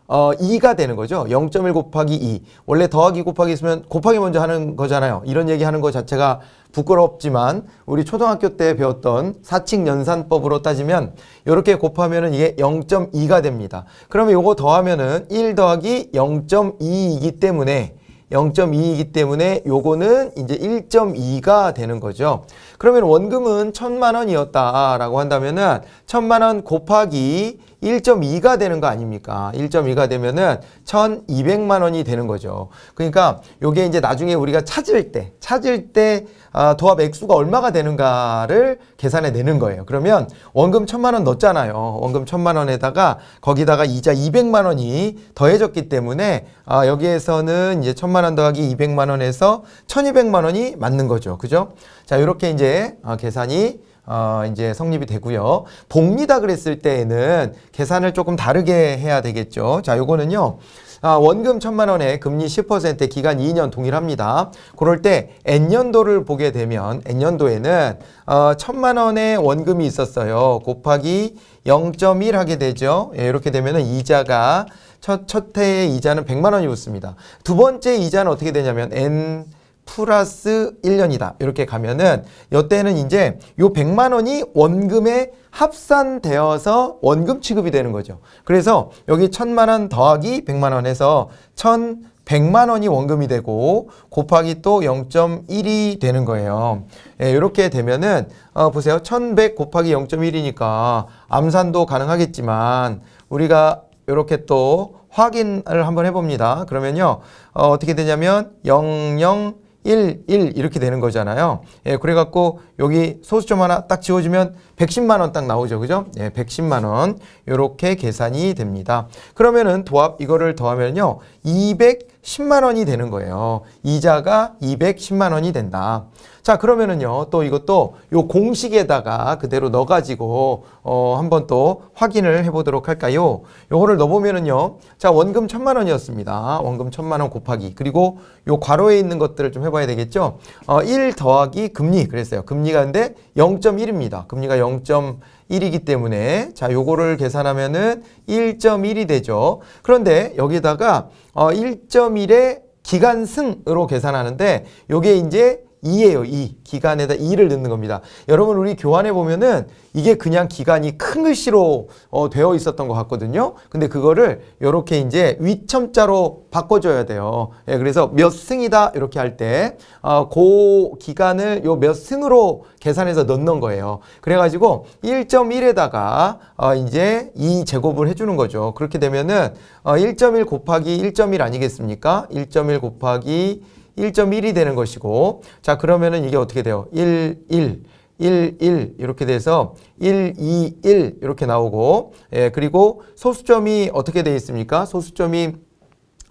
어, 2가 되는 거죠. 0.1 곱하기 2. 원래 더하기 곱하기 있으면 곱하기 먼저 하는 거잖아요. 이런 얘기 하는 거 자체가 부끄럽지만 우리 초등학교 때 배웠던 사칙 연산법으로 따지면 이렇게 곱하면은 이게 0.2가 됩니다. 그러면 이거 더하면은 1 더하기 0.2이기 때문에 0.2이기 때문에 요거는 이제 1.2가 되는 거죠. 그러면 원금은 천만 원이었다라고 한다면은 천만 원 곱하기 1.2가 되는 거 아닙니까? 1.2가 되면은 1,200만 원이 되는 거죠. 그러니까 요게 이제 나중에 우리가 찾을 때 찾을 때 아, 도합 액수가 얼마가 되는가를 계산해 내는 거예요. 그러면 원금 1,000만 원 넣었잖아요. 원금 1,000만 원에다가 거기다가 이자 200만 원이 더해졌기 때문에 아, 여기에서는 이제 1,000만 원 더하기 200만 원에서 1,200만 원이 맞는 거죠. 그죠? 자, 요렇게 이제 아, 계산이 어, 이제 성립이 되고요. 봅니다 그랬을 때에는 계산을 조금 다르게 해야 되겠죠. 자, 요거는요. 아, 원금 천만 원에 금리 10% 기간 2년 동일합니다. 그럴 때 N년도를 보게 되면 N년도에는 어, 천만 원의 원금이 있었어요. 곱하기 0.1 하게 되죠. 예, 이렇게 되면 이자가 첫, 첫 해의 이자는 100만 원이 붙습니다. 두 번째 이자는 어떻게 되냐면 N 플러스 1년이다. 이렇게 가면은 이때는 이제 요 100만 원이 원금에 합산되어서 원금 취급이 되는 거죠. 그래서 여기 1000만 원 더하기 100만 원에서 1100만 원이 원금이 되고 곱하기 또 0.1이 되는 거예요. 예, 이렇게 되면은 어, 보세요. 1100 곱하기 0.1이니까 암산도 가능하겠지만 우리가 이렇게 또 확인을 한번 해봅니다. 그러면요. 어, 어떻게 되냐면 00 1, 1 이렇게 되는 거잖아요. 예, 그래갖고 여기 소수점 하나 딱 지워지면 110만 원 딱 나오죠. 그죠? 예, 110만 원 이렇게 계산이 됩니다. 그러면은 도합 이거를 더하면요. 210만 원이 되는 거예요. 이자가 210만 원이 된다. 자 그러면은요 또 이것도 요 공식에다가 그대로 넣어가지고 어 한번 또 확인을 해보도록 할까요? 요거를 넣어보면은요 자 원금 천만 원이었습니다. 원금 천만 원 곱하기 그리고 요 괄호에 있는 것들을 좀 해봐야 되겠죠? 어 1 더하기 금리 그랬어요. 금리가 근데 0.1입니다. 금리가 0.1이기 때문에 자 요거를 계산하면은 1.1이 되죠. 그런데 여기다가 어1 1의 기간승으로 계산하는데 요게 이제 이에요이 기간에다 이를 넣는 겁니다. 여러분 우리 교환해 보면은 이게 그냥 기간이 큰 글씨로 어, 되어 있었던 것 같거든요. 근데 그거를 이렇게 이제 위첨자로 바꿔줘야 돼요. 예, 그래서 몇 승이다 이렇게 할때고 어, 기간을 요 몇 승으로 계산해서 넣는 거예요. 그래가지고 1.1에다가 어, 이제 2 제곱을 해주는 거죠. 그렇게 되면은 어, 1.1 곱하기 1.1 아니겠습니까? 1.1 곱하기 1.1이 되는 것이고 자 그러면은 이게 어떻게 돼요? 1, 1 1, 1 이렇게 돼서 1, 2, 1 이렇게 나오고 예, 그리고 소수점이 어떻게 되어 있습니까? 소수점이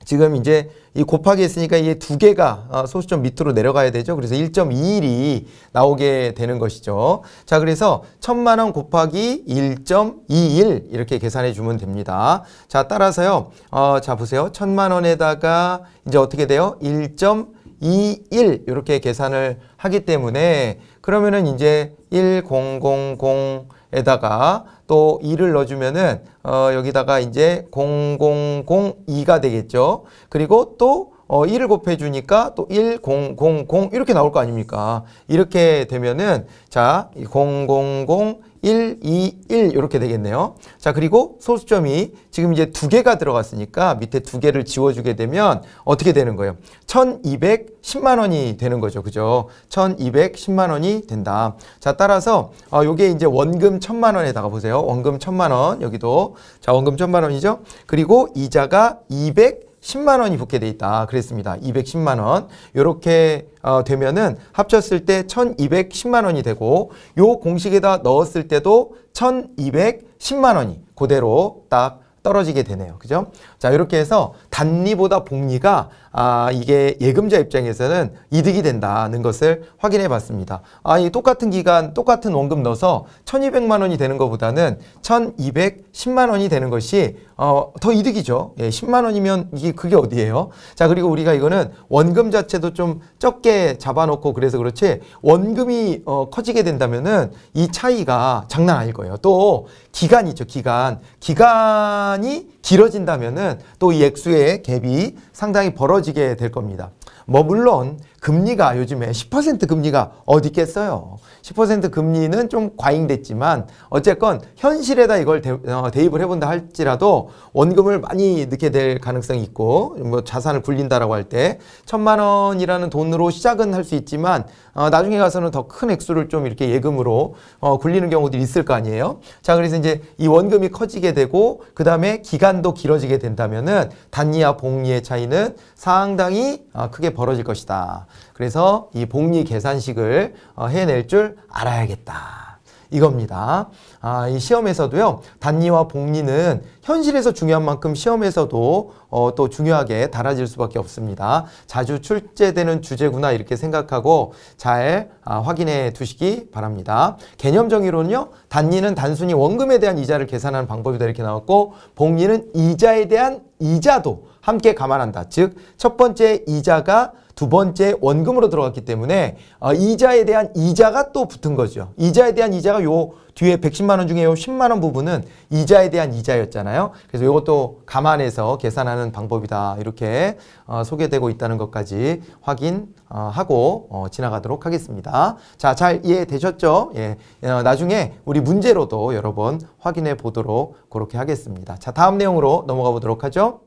지금 이제 이 곱하기 했으니까 이게 두 개가 어, 소수점 밑으로 내려가야 되죠. 그래서 1.21이 나오게 되는 것이죠. 자, 그래서 천만 원 곱하기 1.21 이렇게 계산해 주면 됩니다. 자, 따라서요. 어, 자, 보세요. 천만 원에다가 이제 어떻게 돼요? 1.21 이렇게 계산을 하기 때문에 그러면은 이제 1000에다가 또 2를 넣어주면은 어, 여기다가 이제 0002가 되겠죠. 그리고 또 어, 1을 곱해주니까 또 1, 0, 0, 0 이렇게 나올 거 아닙니까? 이렇게 되면은 자, 0, 0, 0 1, 2, 1 이렇게 되겠네요. 자 그리고 소수점이 지금 이제 두 개가 들어갔으니까 밑에 두 개를 지워주게 되면 어떻게 되는 거예요? 1210만 원이 되는 거죠. 그죠? 1210만 원이 된다. 자 따라서 어, 요게 이제 원금 1000만 원에다가 보세요. 원금 1000만 원 여기도 자 원금 1000만 원이죠. 그리고 이자가 200 10만 원이 붙게 돼 있다. 그랬습니다. 210만 원. 요렇게 어, 되면은 합쳤을 때 1210만 원이 되고 요 공식에다 넣었을 때도 1210만 원이 그대로 딱 떨어지게 되네요. 그죠? 자 이렇게 해서 단리보다 복리가 아 이게 예금자 입장에서는 이득이 된다는 것을 확인해 봤습니다. 아 이 똑같은 기간 똑같은 원금 넣어서 1200만 원이 되는 것보다는 1210만 원이 되는 것이 어, 더 이득이죠. 예, 10만 원이면 이게 그게 어디예요? 자 그리고 우리가 이거는 원금 자체도 좀 적게 잡아놓고 그래서 그렇지 원금이 어, 커지게 된다면은 이 차이가 장난 아닐 거예요. 또 기간이죠 기간 기간이 길어진다면또이 액수의 갭이 상당히 벌어지게 될 겁니다. 뭐 물론 금리가 요즘에 10% 금리가 어디 있겠어요. 10% 금리는 좀 과잉됐지만 어쨌건 현실에다 이걸 대, 어, 입을 해본다 할지라도 원금을 많이 넣게 될 가능성이 있고 뭐 자산을 굴린다라고 할 때 천만 원이라는 돈으로 시작은 할 수 있지만 어, 나중에 가서는 더 큰 액수를 좀 이렇게 예금으로 어, 굴리는 경우들이 있을 거 아니에요. 자 그래서 이제 이 원금이 커지게 되고 그 다음에 기간도 길어지게 된다면은 단위와 복리의 차이는 상당히 어, 크게 벌어질 것이다. 그래서 이 복리 계산식을 어, 해낼 줄 알아야겠다. 이겁니다. 아, 이 시험에서도요. 단리와 복리는 현실에서 중요한 만큼 시험에서도 어, 또 중요하게 달아질 수밖에 없습니다. 자주 출제되는 주제구나 이렇게 생각하고 잘 아, 확인해 두시기 바랍니다. 개념 정의로는요. 단리는 단순히 원금에 대한 이자를 계산하는 방법이다 이렇게 나왔고 복리는 이자에 대한 이자도 함께 감안한다. 즉 첫 번째 이자가 두 번째 원금으로 들어갔기 때문에 어, 이자에 대한 이자가 또 붙은 거죠. 이자에 대한 이자가 요 뒤에 110만 원 중에 요 10만 원 부분은 이자에 대한 이자였잖아요. 그래서 이것도 감안해서 계산하는 방법이다. 이렇게 어, 소개되고 있다는 것까지 확인하고 어, 어, 지나가도록 하겠습니다. 자, 잘 이해되셨죠? 예, 어, 나중에 우리 문제로도 여러 번 확인해 보도록 그렇게 하겠습니다. 자, 다음 내용으로 넘어가 보도록 하죠.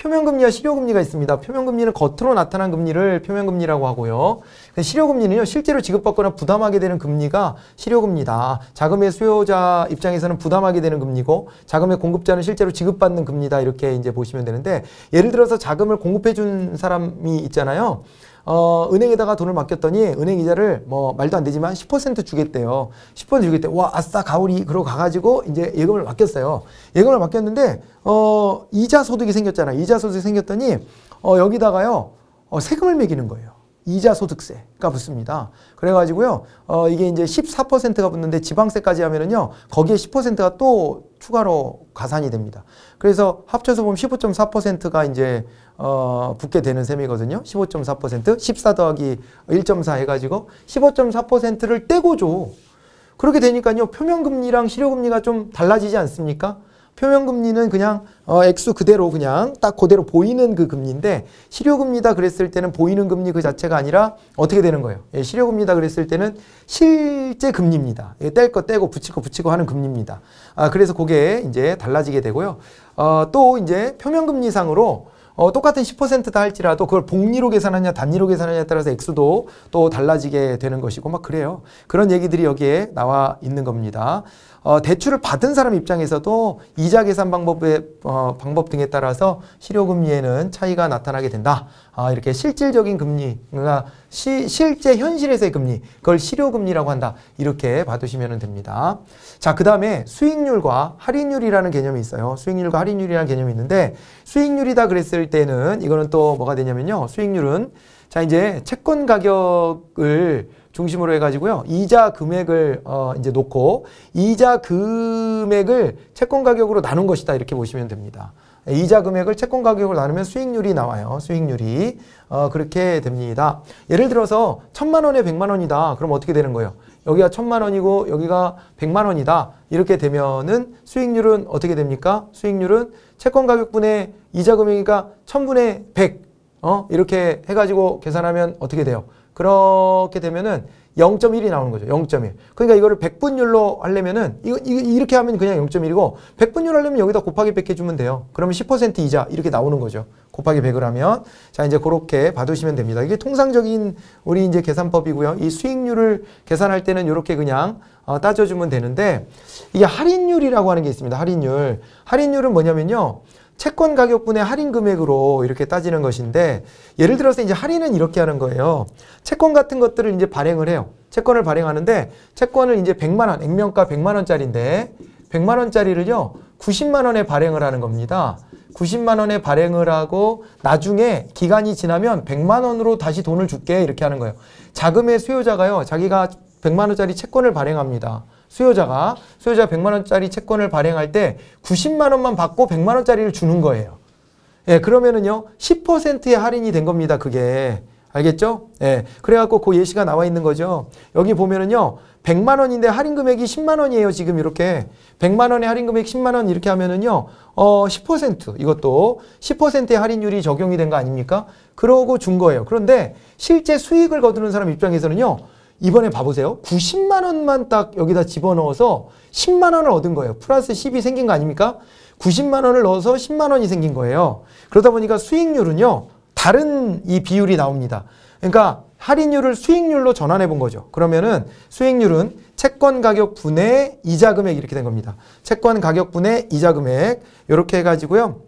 표면금리와 실효금리가 있습니다. 표면금리는 겉으로 나타난 금리를 표면금리라고 하고요. 실효금리는요. 실제로 지급받거나 부담하게 되는 금리가 실효금리다. 자금의 수요자 입장에서는 부담하게 되는 금리고 자금의 공급자는 실제로 지급받는 금리다. 이렇게 이제 보시면 되는데 예를 들어서 자금을 공급해 준 사람이 있잖아요. 어, 은행에다가 돈을 맡겼더니 은행 이자를 뭐 말도 안 되지만 10% 주겠대요. 10% 주겠대. 와, 아싸, 가오리. 그러고 가가지고 이제 예금을 맡겼어요. 예금을 맡겼는데, 어, 이자 소득이 생겼잖아. 이자 소득이 생겼더니, 어, 여기다가요, 어, 세금을 매기는 거예요. 이자 소득세가 붙습니다. 그래가지고요, 어, 이게 이제 14%가 붙는데 지방세까지 하면은요, 거기에 10%가 또 추가로 가산이 됩니다. 그래서 합쳐서 보면 15.4%가 이제, 어, 붙게 되는 셈이거든요. 15.4%, 14 더하기 1.4 해가지고 15.4%를 떼고 줘. 그렇게 되니까요, 표면금리랑 실효금리가 좀 달라지지 않습니까? 표면금리는 그냥 어, 액수 그대로 그냥 딱 그대로 보이는 그 금리인데 실효금리다 그랬을 때는 보이는 금리 그 자체가 아니라 어떻게 되는 거예요? 예, 실효금리다 그랬을 때는 실제 금리입니다. 예, 뗄 거 떼고 붙이고 붙이고 하는 금리입니다. 아, 그래서 그게 이제 달라지게 되고요. 어, 또 이제 표면금리상으로 어, 똑같은 10%다 할지라도 그걸 복리로 계산하냐 단위로 계산하냐에 따라서 액수도 또 달라지게 되는 것이고 막 그래요. 그런 얘기들이 여기에 나와 있는 겁니다. 어, 대출을 받은 사람 입장에서도 이자 계산 방법의 어, 방법 등에 따라서 실효금리에는 차이가 나타나게 된다. 아, 이렇게 실질적인 금리가 그 그러니까 시, 실제 현실에서의 금리, 그걸 실효금리라고 한다. 이렇게 봐두시면 됩니다. 자, 그 다음에 수익률과 할인율이라는 개념이 있어요. 수익률과 할인율이라는 개념이 있는데 수익률이다 그랬을 때는 이거는 또 뭐가 되냐면요. 수익률은 자, 이제 채권 가격을 중심으로 해가지고요. 이자 금액을 어, 이제 놓고 이자 금액을 채권 가격으로 나눈 것이다 이렇게 보시면 됩니다. 이자 금액을 채권 가격으로 나누면 수익률이 나와요. 수익률이 어, 그렇게 됩니다. 예를 들어서 천만 원에 백만 원이다. 그럼 어떻게 되는 거예요? 여기가 천만 원이고 여기가 백만 원이다. 이렇게 되면은 수익률은 어떻게 됩니까? 수익률은 채권 가격분의 이자 금액이니까 천분의 백. 어? 이렇게 해가지고 계산하면 어떻게 돼요? 그렇게 되면은 0.1이 나오는 거죠. 0.1. 그러니까 이거를 100분율로 하려면은 이거, 이거 이렇게 하면 그냥 0.1이고 100분율 하려면 여기다 곱하기 100 해주면 돼요. 그러면 10% 이자 이렇게 나오는 거죠. 곱하기 100을 하면 자 이제 그렇게 봐두시면 됩니다. 이게 통상적인 우리 이제 계산법이고요. 이 수익률을 계산할 때는 이렇게 그냥 어, 따져주면 되는데 이게 할인율이라고 하는 게 있습니다. 할인율. 할인율은 뭐냐면요. 채권 가격분의 할인 금액으로 이렇게 따지는 것인데 예를 들어서 이제 할인은 이렇게 하는 거예요. 채권 같은 것들을 이제 발행을 해요. 채권을 발행하는데 채권을 이제 100만 원, 액면가 100만 원짜리인데 100만 원짜리를요. 90만 원에 발행을 하는 겁니다. 90만 원에 발행을 하고 나중에 기간이 지나면 100만 원으로 다시 돈을 줄게 이렇게 하는 거예요. 자금의 수요자가요. 자기가 100만 원짜리 채권을 발행합니다. 수요자가 수요자 100만 원짜리 채권을 발행할 때 90만 원만 받고 100만 원짜리를 주는 거예요. 예, 그러면은요. 10%의 할인이 된 겁니다. 그게. 알겠죠? 예. 그래갖고 그 예시가 나와 있는 거죠. 여기 보면은요. 100만 원인데 할인 금액이 10만 원이에요. 지금 이렇게. 100만 원의 할인 금액 10만 원 이렇게 하면은요. 어, 10% 이것도 10%의 할인율이 적용이 된 거 아닙니까? 그러고 준 거예요. 그런데 실제 수익을 거두는 사람 입장에서는요. 이번에 봐보세요. 90만 원만 딱 여기다 집어넣어서 10만 원을 얻은 거예요. 플러스 10이 생긴 거 아닙니까? 90만 원을 넣어서 10만 원이 생긴 거예요. 그러다 보니까 수익률은요. 다른 이 비율이 나옵니다. 그러니까 할인율을 수익률로 전환해 본 거죠. 그러면은 수익률은 채권 가격 분의 이자 금액 이렇게 된 겁니다. 채권 가격 분의 이자 금액 이렇게 해가지고요.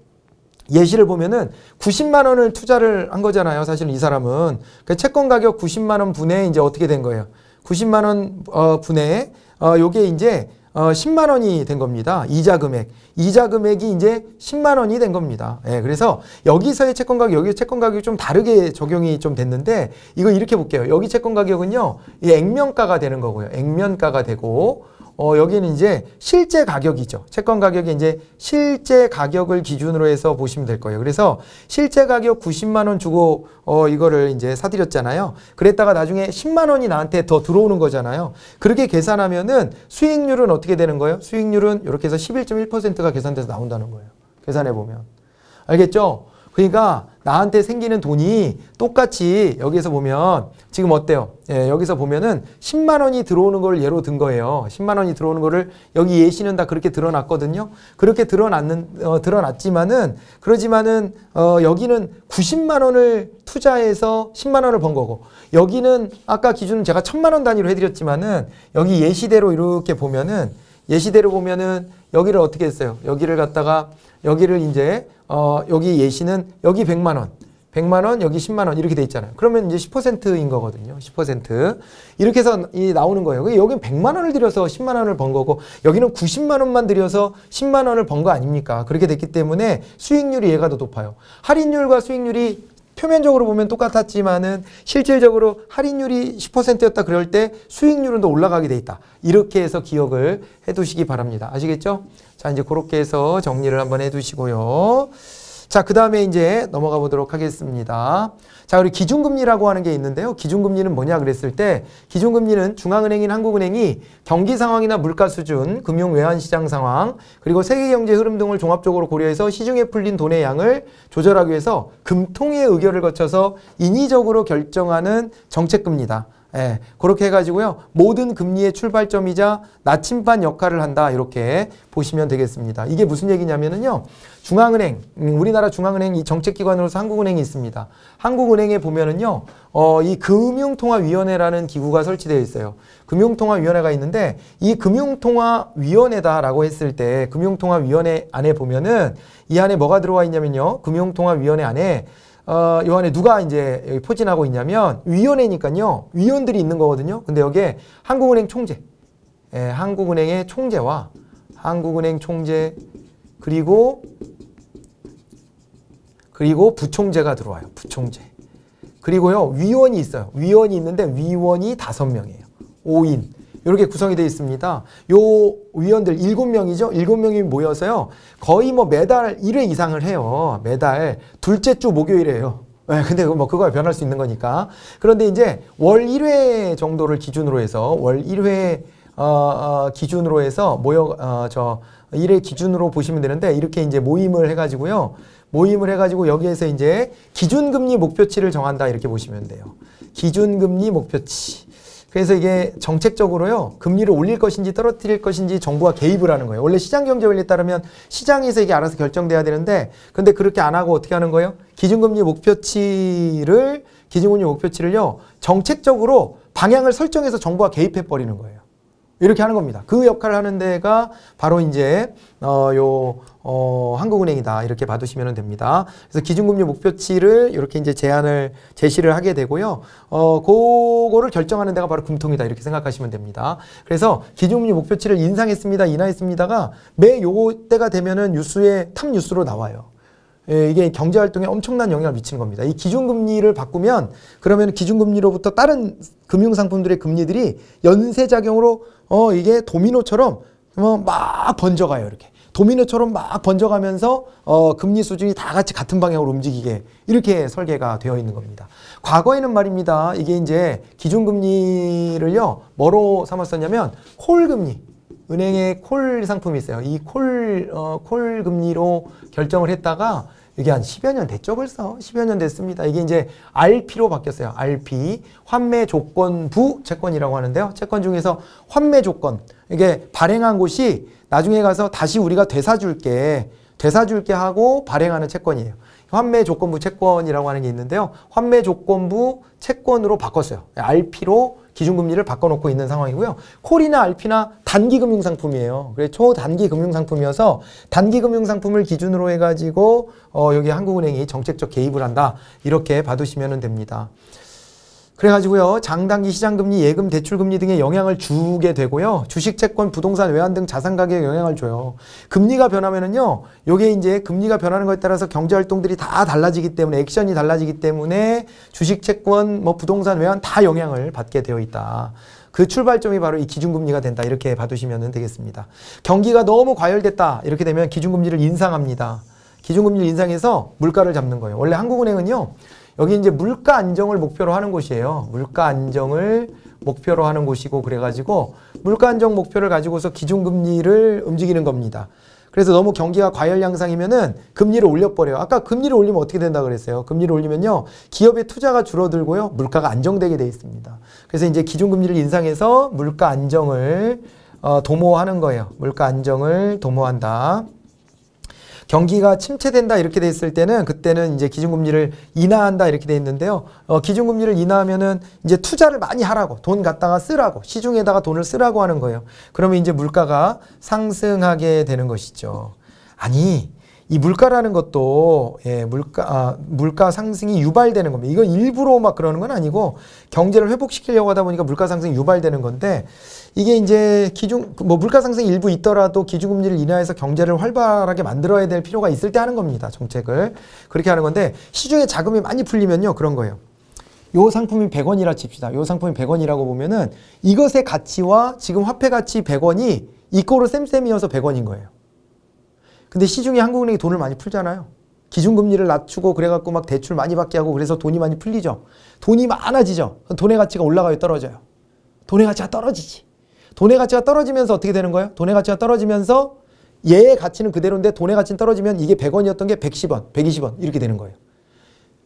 예시를 보면은 90만 원을 투자를 한 거잖아요. 사실 이 사람은 그 채권 가격 90만 원 분에 이제 어떻게 된 거예요? 90만 원 어, 분에 어, 요게 이제 어, 10만 원이 된 겁니다. 이자 금액. 이자 금액이 이제 10만 원이 된 겁니다. 예, 그래서 여기서의 채권 가격, 여기 채권 가격이 좀 다르게 적용이 좀 됐는데 이거 이렇게 볼게요. 여기 채권 가격은요. 이 액면가가 되는 거고요. 액면가가 되고 어, 여기는 이제 실제 가격이죠. 채권 가격이 이제 실제 가격을 기준으로 해서 보시면 될 거예요. 그래서 실제 가격 90만 원 주고 어, 이거를 이제 사드렸잖아요. 그랬다가 나중에 10만 원이 나한테 더 들어오는 거잖아요. 그렇게 계산하면은 수익률은 어떻게 되는 거예요? 수익률은 이렇게 해서 11.1%가 계산돼서 나온다는 거예요. 계산해 보면 알겠죠? 그러니까 나한테 생기는 돈이 똑같이 여기서 보면 지금 어때요? 예, 여기서 보면은 10만 원이 들어오는 걸 예로 든 거예요. 10만 원이 들어오는 거를 여기 예시는 다 그렇게 드러났거든요. 그렇게 드러났는 어, 드러났지만은 그러지만은 어, 여기는 90만 원을 투자해서 10만 원을 번 거고 여기는 아까 기준은 제가 1000만 원 단위로 해 드렸지만은 여기 예시대로 이렇게 보면은 예시대로 보면은 여기를 어떻게 했어요? 여기를 갖다가 여기를 이제 어 여기 예시는 여기 100만 원, 100만 원, 여기 10만 원 이렇게 돼 있잖아요. 그러면 이제 10%인 거거든요. 10% 이렇게 해서 이 나오는 거예요. 여기 100만 원을 들여서 10만 원을 번 거고 여기는 90만 원만 들여서 10만 원을 번 거 아닙니까? 그렇게 됐기 때문에 수익률이 얘가 더 높아요. 할인율과 수익률이 표면적으로 보면 똑같았지만은 실질적으로 할인율이 10%였다 그럴 때 수익률은 더 올라가게 돼 있다. 이렇게 해서 기억을 해 두시기 바랍니다. 아시겠죠? 자, 이제 그렇게 해서 정리를 한번 해두시고요. 자, 그 다음에 이제 넘어가 보도록 하겠습니다. 자, 우리 기준금리라고 하는 게 있는데요. 기준금리는 뭐냐 그랬을 때 기준금리는 중앙은행인 한국은행이 경기 상황이나 물가 수준, 금융 외환시장 상황, 그리고 세계 경제 흐름 등을 종합적으로 고려해서 시중에 풀린 돈의 양을 조절하기 위해서 금통의 의결을 거쳐서 인위적으로 결정하는 정책금리다. 예, 그렇게 해가지고요. 모든 금리의 출발점이자 나침반 역할을 한다. 이렇게 보시면 되겠습니다. 이게 무슨 얘기냐면요 중앙은행, 음, 우리나라 중앙은행 이 정책기관으로서 한국은행이 있습니다. 한국은행에 보면은요. 어, 이 금융통화위원회라는 기구가 설치되어 있어요. 금융통화위원회가 있는데 이 금융통화위원회다라고 했을 때 금융통화위원회 안에 보면은 이 안에 뭐가 들어와 있냐면요. 금융통화위원회 안에 어, 요한에 누가 이제 여기 포진하고 있냐면 위원회니까요. 위원들이 있는 거거든요. 근데 여기에 한국은행 총재, 예, 한국은행의 총재와 한국은행 총재 그리고 그리고 부총재가 들어와요. 부총재. 그리고요. 위원이 있어요. 위원이 있는데 위원이 다섯 명이에요. 5인. 이렇게 구성이 되어 있습니다. 요 위원들 7명이죠. 7명이 모여서요. 거의 뭐 매달 1회 이상을 해요. 매달 둘째 주 목요일에요. 네, 근데 뭐그거 변할 수 있는 거니까. 그런데 이제 월 1회 정도를 기준으로 해서 월 1회 어, 어, 기준으로 해서 모여 어, 저 1회 기준으로 보시면 되는데 이렇게 이제 모임을 해 가지고요. 모임을 해가지고 여기에서 이제 기준금리 목표치를 정한다 이렇게 보시면 돼요. 기준금리 목표치. 그래서 이게 정책적으로요 금리를 올릴 것인지 떨어뜨릴 것인지 정부가 개입을 하는 거예요. 원래 시장 경제 원리에 따르면 시장에서 이게 알아서 결정돼야 되는데 근데 그렇게 안 하고 어떻게 하는 거예요? 기준금리 목표치를 기준금리 목표치를요 정책적으로 방향을 설정해서 정부가 개입해 버리는 거예요. 이렇게 하는 겁니다. 그 역할을 하는 데가 바로 이제 어요 어, 한국은행이다 이렇게 봐두시면 됩니다. 그래서 기준금리 목표치를 이렇게 이제 제안을 제시를 하게 되고요. 어, 그거를 결정하는 데가 바로 금통이다 이렇게 생각하시면 됩니다. 그래서 기준금리 목표치를 인상했습니다, 인하했습니다가 매 요때가 되면은 뉴스에 탑 뉴스로 나와요. 예, 이게 경제 활동에 엄청난 영향을 미치는 겁니다. 이 기준금리를 바꾸면 그러면 기준금리로부터 다른 금융상품들의 금리들이 연쇄작용으로 어 이게 도미노처럼 뭐 막 번져가요 이렇게. 도미노처럼 막 번져가면서 어, 금리 수준이 다 같이 같은 방향으로 움직이게 이렇게 설계가 되어 있는 겁니다. 과거에는 말입니다. 이게 이제 기준금리를요. 뭐로 삼았었냐면 콜금리. 은행에 콜 상품이 있어요. 이 콜, 어, 콜 금리로 결정을 했다가 이게 한 10여 년 됐죠 벌써? 10여 년 됐습니다. 이게 이제 RP로 바뀌었어요. RP. 환매 조건부 채권이라고 하는데요. 채권 중에서 환매 조건. 이게 발행한 곳이 나중에 가서 다시 우리가 되사줄게 되사줄게 하고 발행하는 채권이에요. 환매 조건부 채권이라고 하는 게 있는데요. 환매 조건부 채권으로 바꿨어요. RP로 기준금리를 바꿔놓고 있는 상황이고요. 콜이나 RP나 단기금융 상품이에요. 그래 초단기 금융 상품이어서 단기 금융 상품을 기준으로 해가지고 어, 여기 한국은행이 정책적 개입을 한다 이렇게 봐두시면 됩니다. 그래가지고요 장단기 시장금리 예금 대출금리 등의 영향을 주게 되고요 주식 채권 부동산 외환 등 자산 가격에 영향을 줘요 금리가 변하면은요 요게 이제 금리가 변하는 것에 따라서 경제 활동들이 다 달라지기 때문에 액션이 달라지기 때문에 주식 채권 뭐 부동산 외환 다 영향을 받게 되어 있다 그 출발점이 바로 이 기준금리가 된다 이렇게 봐두시면 되겠습니다 경기가 너무 과열됐다 이렇게 되면 기준금리를 인상합니다 기준금리를 인상해서 물가를 잡는 거예요 원래 한국은행은요 여기 이제 물가 안정을 목표로 하는 곳이에요. 물가 안정을 목표로 하는 곳이고 그래가지고 물가 안정 목표를 가지고서 기준금리를 움직이는 겁니다. 그래서 너무 경기가 과열 양상이면은 금리를 올려버려요. 아까 금리를 올리면 어떻게 된다 그랬어요. 금리를 올리면요. 기업의 투자가 줄어들고요. 물가가 안정되게 돼 있습니다. 그래서 이제 기준금리를 인상해서 물가 안정을 어, 도모하는 거예요. 물가 안정을 도모한다. 경기가 침체된다 이렇게 돼 있을 때는 그때는 이제 기준금리를 인하한다 이렇게 돼 있는데요. 어, 기준금리를 인하하면은 이제 투자를 많이 하라고 돈 갖다가 쓰라고 시중에다가 돈을 쓰라고 하는 거예요. 그러면 이제 물가가 상승하게 되는 것이죠. 아니 이 물가라는 것도 예, 물가 아, 물가 상승이 유발되는 겁니다. 이건 일부러 막 그러는 건 아니고 경제를 회복시키려고 하다 보니까 물가 상승이 유발되는 건데 이게 이제 기준 그 뭐 물가 상승 일부 있더라도 기준금리를 인하해서 경제를 활발하게 만들어야 될 필요가 있을 때 하는 겁니다. 정책을 그렇게 하는 건데 시중에 자금이 많이 풀리면요 그런 거예요. 요 상품이 100원이라 칩시다. 요 상품이 100원이라고 보면은 이것의 가치와 지금 화폐 가치 100원이 이꼬로 쌤쌤이어서 100원인 거예요. 근데 시중에 한국은행이 돈을 많이 풀잖아요. 기준금리를 낮추고 그래갖고 막 대출 많이 받게 하고 그래서 돈이 많이 풀리죠. 돈이 많아지죠. 돈의 가치가 올라가요 떨어져요. 돈의 가치가 떨어지지. 돈의 가치가 떨어지면서 어떻게 되는 거예요? 돈의 가치가 떨어지면서 얘의 가치는 그대로인데 돈의 가치는 떨어지면 이게 100원이었던 게 110원, 120원 이렇게 되는 거예요.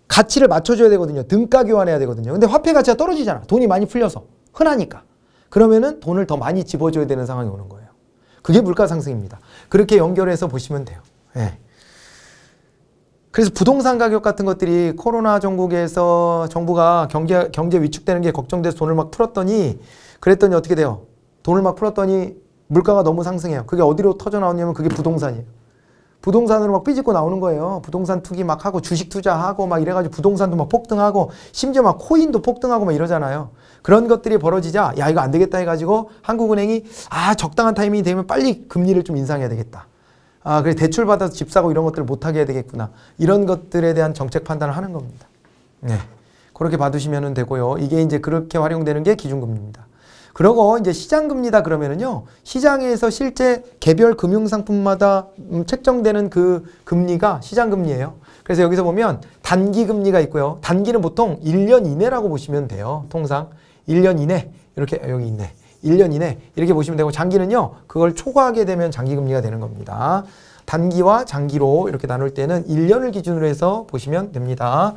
가치를 맞춰줘야 되거든요. 등가 교환해야 되거든요. 근데 화폐 가치가 떨어지잖아. 돈이 많이 풀려서. 흔하니까. 그러면은 돈을 더 많이 집어줘야 되는 상황이 오는 거예요. 그게 물가 상승입니다. 그렇게 연결해서 보시면 돼요. 예. 그래서 부동산 가격 같은 것들이 코로나 전국에서 정부가 경제 경제 위축되는 게 걱정돼서 돈을 막 풀었더니 그랬더니 어떻게 돼요? 돈을 막 풀었더니 물가가 너무 상승해요. 그게 어디로 터져 나오냐면 그게 부동산이에요. 부동산으로 막 삐집고 나오는 거예요. 부동산 투기 막 하고 주식 투자하고 막 이래가지고 부동산도 막 폭등하고 심지어 막 코인도 폭등하고 막 이러잖아요. 그런 것들이 벌어지자 야 이거 안 되겠다 해가지고 한국은행이 아 적당한 타이밍이 되면 빨리 금리를 좀 인상해야 되겠다. 아 그래 대출 받아서 집 사고 이런 것들을 못하게 해야 되겠구나. 이런 것들에 대한 정책 판단을 하는 겁니다. 네 그렇게 봐두시면 되고요. 이게 이제 그렇게 활용되는 게 기준금리입니다. 그리고 이제 시장 금리다 그러면은요. 시장에서 실제 개별 금융 상품마다 음, 책정되는 그 금리가 시장 금리예요. 그래서 여기서 보면 단기 금리가 있고요. 단기는 보통 1년 이내라고 보시면 돼요. 통상 1년 이내 이렇게 아, 여기 있네. 1년 이내 이렇게 보시면 되고 장기는요. 그걸 초과하게 되면 장기 금리가 되는 겁니다. 단기와 장기로 이렇게 나눌 때는 1년을 기준으로 해서 보시면 됩니다.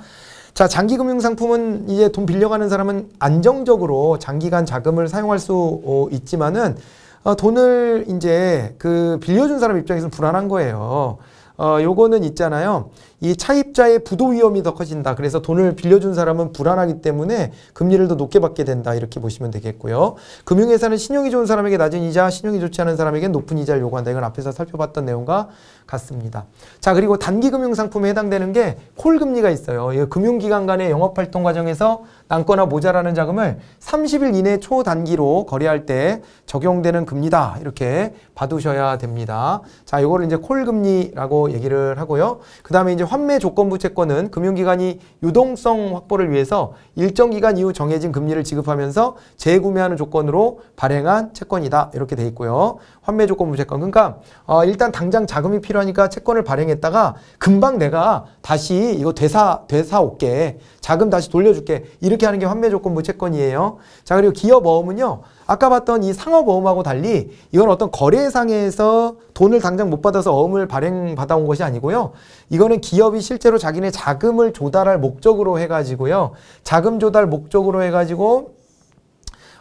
자, 장기 금융 상품은 이제 돈 빌려가는 사람은 안정적으로 장기간 자금을 사용할 수 어, 있지만은 어, 돈을 이제 그 빌려준 사람 입장에서는 불안한 거예요. 어, 요거는 있잖아요. 이 차입자의 부도 위험이 더 커진다. 그래서 돈을 빌려준 사람은 불안하기 때문에 금리를 더 높게 받게 된다. 이렇게 보시면 되겠고요. 금융회사는 신용이 좋은 사람에게 낮은 이자, 신용이 좋지 않은 사람에게 높은 이자를 요구한다. 이건 앞에서 살펴봤던 내용과 같습니다. 자, 그리고 단기 금융 상품에 해당되는 게 콜금리가 있어요. 이 금융기관 간의 영업활동 과정에서 남거나 모자라는 자금을 30일 이내 초단기로 거래할 때 적용되는 금리다. 이렇게 봐두셔야 됩니다. 자, 이거를 이제 콜금리라고 얘기를 하고요. 그 다음에 이제 환매 조건부 채권은 금융기관이 유동성 확보를 위해서 일정 기간 이후 정해진 금리를 지급하면서 재구매하는 조건으로 발행한 채권이다. 이렇게 돼 있고요. 환매 조건부 채권. 그러니까 어, 일단 당장 자금이 필요하니까 채권을 발행했다가 금방 내가 다시 이거 되사 되사 올게. 자금 다시 돌려줄게. 이렇게 하는 게 환매 조건부 채권이에요. 자, 그리고 기업 어음은요. 아까 봤던 이 상업어음하고 달리 이건 어떤 거래상에서 돈을 당장 못 받아서 어음을 발행받아온 것이 아니고요. 이거는 기업이 실제로 자기네 자금을 조달할 목적으로 해가지고요. 자금 조달 목적으로 해가지고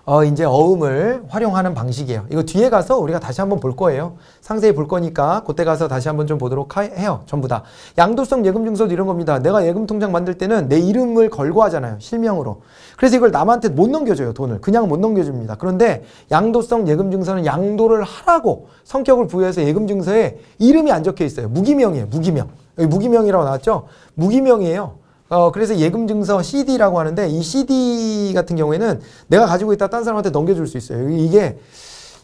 어, 이제 어음을 활용하는 방식이에요. 이거 뒤에 가서 우리가 다시 한번 볼 거예요. 상세히 볼 거니까 그때 가서 다시 한번 좀 보도록 하, 해요. 전부 다. 양도성 예금 증서도 이런 겁니다. 내가 예금 통장 만들 때는 내 이름을 걸고 하잖아요. 실명으로. 그래서 이걸 남한테 못 넘겨줘요. 돈을. 그냥 못 넘겨줍니다. 그런데 양도성 예금 증서는 양도를 하라고 성격을 부여해서 예금 증서에 이름이 안 적혀 있어요. 무기명이에요. 무기명. 여기 무기명이라고 나왔죠? 무기명이에요. 어, 그래서 예금 증서 CD라고 하는데 이 CD 같은 경우에는 내가 가지고 있다 딴 사람한테 넘겨줄 수 있어요. 이게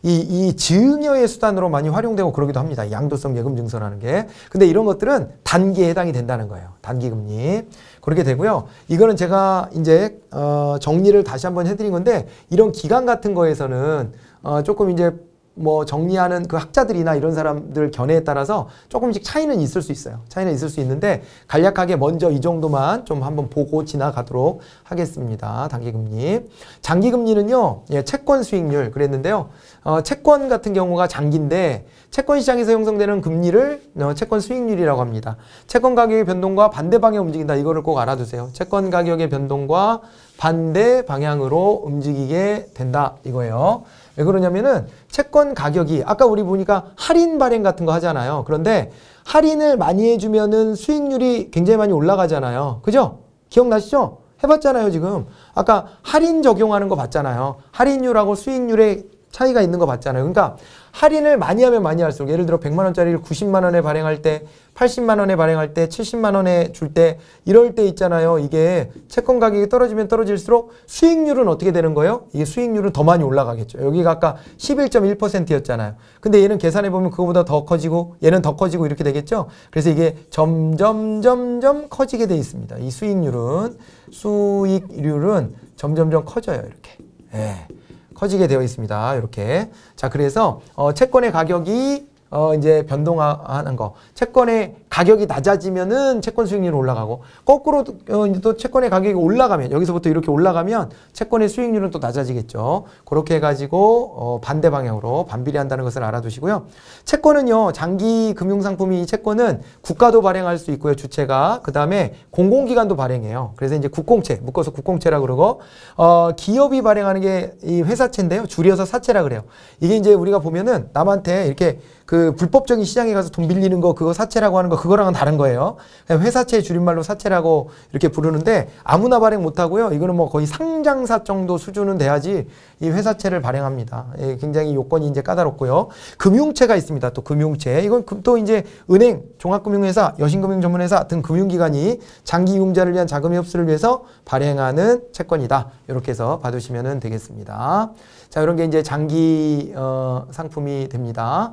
이, 이 증여의 수단으로 많이 활용되고 그러기도 합니다. 양도성 예금 증서라는 게. 근데 이런 것들은 단기에 해당이 된다는 거예요. 단기 금리. 그렇게 되고요. 이거는 제가 이제 어, 정리를 다시 한번 해드린 건데 이런 기간 같은 거에서는 어, 조금 이제 뭐 정리하는 그 학자들이나 이런 사람들 견해에 따라서 조금씩 차이는 있을 수 있어요. 차이는 있을 수 있는데 간략하게 먼저 이 정도만 좀 한번 보고 지나가도록 하겠습니다. 단기금리. 장기금리는요. 예, 채권 수익률 그랬는데요. 어, 채권 같은 경우가 장기인데 채권 시장에서 형성되는 금리를 어, 채권 수익률이라고 합니다. 채권 가격의 변동과 반대 방향 움직인다. 이거를 꼭 알아두세요. 채권 가격의 변동과 반대 방향으로 움직이게 된다. 이거예요. 왜 그러냐면은 채권 가격이 아까 우리 보니까 할인 발행 같은 거 하잖아요. 그런데 할인을 많이 해주면은 수익률이 굉장히 많이 올라가잖아요. 그죠? 기억나시죠? 해봤잖아요 지금 아까 할인 적용하는 거 봤잖아요 할인율하고 수익률의 차이가 있는 거 봤잖아요. 그러니까 할인을 많이 하면 많이 할수록 예를 들어 100만 원짜리를 90만 원에 발행할 때 80만 원에 발행할 때 70만 원에 줄 때 이럴 때 있잖아요. 이게 채권 가격이 떨어지면 떨어질수록 수익률은 어떻게 되는 거예요? 이게 수익률은 더 많이 올라가겠죠. 여기가 아까 11.1%였잖아요. 근데 얘는 계산해 보면 그거보다 더 커지고 얘는 더 커지고 이렇게 되겠죠. 그래서 이게 점점 점점 커지게 돼 있습니다. 이 수익률은 수익률은 점점점 커져요. 이렇게. 예. 커지게 되어 있습니다. 이렇게. 자, 그래서 어, 채권의 가격이 어 이제 변동하는 거. 채권의 가격이 낮아지면은 채권 수익률이 올라가고 거꾸로 어, 또 채권의 가격이 올라가면 여기서부터 이렇게 올라가면 채권의 수익률은 또 낮아지겠죠. 그렇게 해가지고 어, 반대 방향으로 반비례한다는 것을 알아두시고요. 채권은요 장기 금융 상품이 채권은 국가도 발행할 수 있고요 주체가 그 다음에 공공기관도 발행해요. 그래서 이제 국공채 묶어서 국공채라 그러고 어, 기업이 발행하는 게 이 회사채인데요 줄여서 사채라 그래요. 이게 이제 우리가 보면은 남한테 이렇게 그 불법적인 시장에 가서 돈 빌리는 거 그거 사채라고 하는 거 그거랑은 다른 거예요. 그냥 회사채 줄임말로 사채라고 이렇게 부르는데 아무나 발행 못 하고요. 이거는 뭐 거의 상장사 정도 수준은 돼야지 이 회사채를 발행합니다. 예, 굉장히 요건이 이제 까다롭고요. 금융채가 있습니다. 또 금융채. 이건 또 이제 은행, 종합금융회사, 여신금융전문회사 등 금융기관이 장기 이용자를 위한 자금협수를 위해서 발행하는 채권이다. 이렇게 해서 봐두시면 되겠습니다. 자, 이런 게 이제 장기 어, 상품이 됩니다.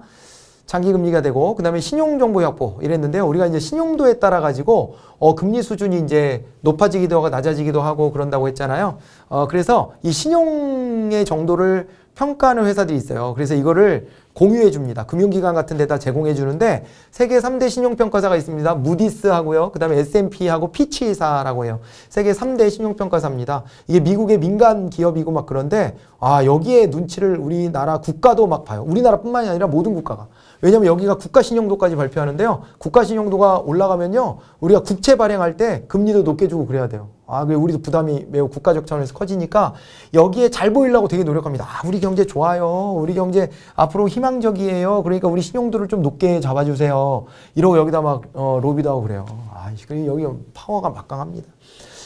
장기 금리가 되고 그다음에 신용 정보 확보 이랬는데요. 우리가 이제 신용도에 따라 가지고 어 금리 수준이 이제 높아지기도 하고 낮아지기도 하고 그런다고 했잖아요. 어 그래서 이 신용의 정도를 평가하는 회사들이 있어요. 그래서 이거를 공유해 줍니다. 금융기관 같은 데다 제공해 주는데 세계 3대 신용평가사가 있습니다. 무디스하고요. 그다음에 S&P하고 피치사라고 해요. 세계 3대 신용평가사입니다. 이게 미국의 민간 기업이고 막 그런데 아, 여기에 눈치를 우리나라 국가도 막 봐요. 우리나라뿐만이 아니라 모든 국가가. 왜냐면 여기가 국가신용도까지 발표하는데요. 국가신용도가 올라가면요. 우리가 국채 발행할 때 금리도 높게 주고 그래야 돼요. 아, 그리고 우리도 부담이 매우 국가적 차원에서 커지니까 여기에 잘 보이려고 되게 노력합니다. 아, 우리 경제 좋아요. 우리 경제 앞으로 희망적이에요. 그러니까 우리 신용도를 좀 높게 잡아주세요. 이러고 여기다 막 어, 로비도 하고 그래요. 아, 여기 파워가 막강합니다.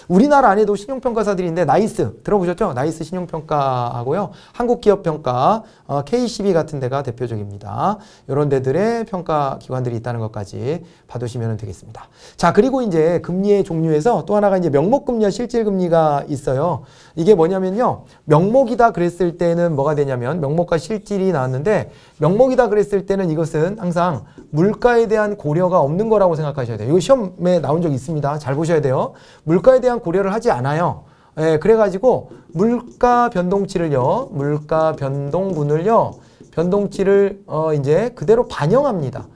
우리나라 안에도 신용평가사들인데 나이스 들어보셨죠? 나이스 신용평가하고요. 한국기업평가 어, KCB 같은 데가 대표적입니다. 이런 데들의 평가 기관들이 있다는 것까지 봐두시면 되겠습니다. 자 그리고 이제 금리의 종류에서 또 하나가 이제 명목금리와 실질금리가 있어요. 이게 뭐냐면요. 명목이다 그랬을 때는 뭐가 되냐면 명목과 실질이 나왔는데 명목이다 그랬을 때는 이것은 항상 물가에 대한 고려가 없는 거라고 생각하셔야 돼요. 이거 시험에 나온 적 있습니다. 잘 보셔야 돼요. 물가에 대한 고려를 하지 않아요. 예, 그래가지고 물가 변동치를요, 물가 변동군을요 변동치를 어 이제 그대로 반영합니다.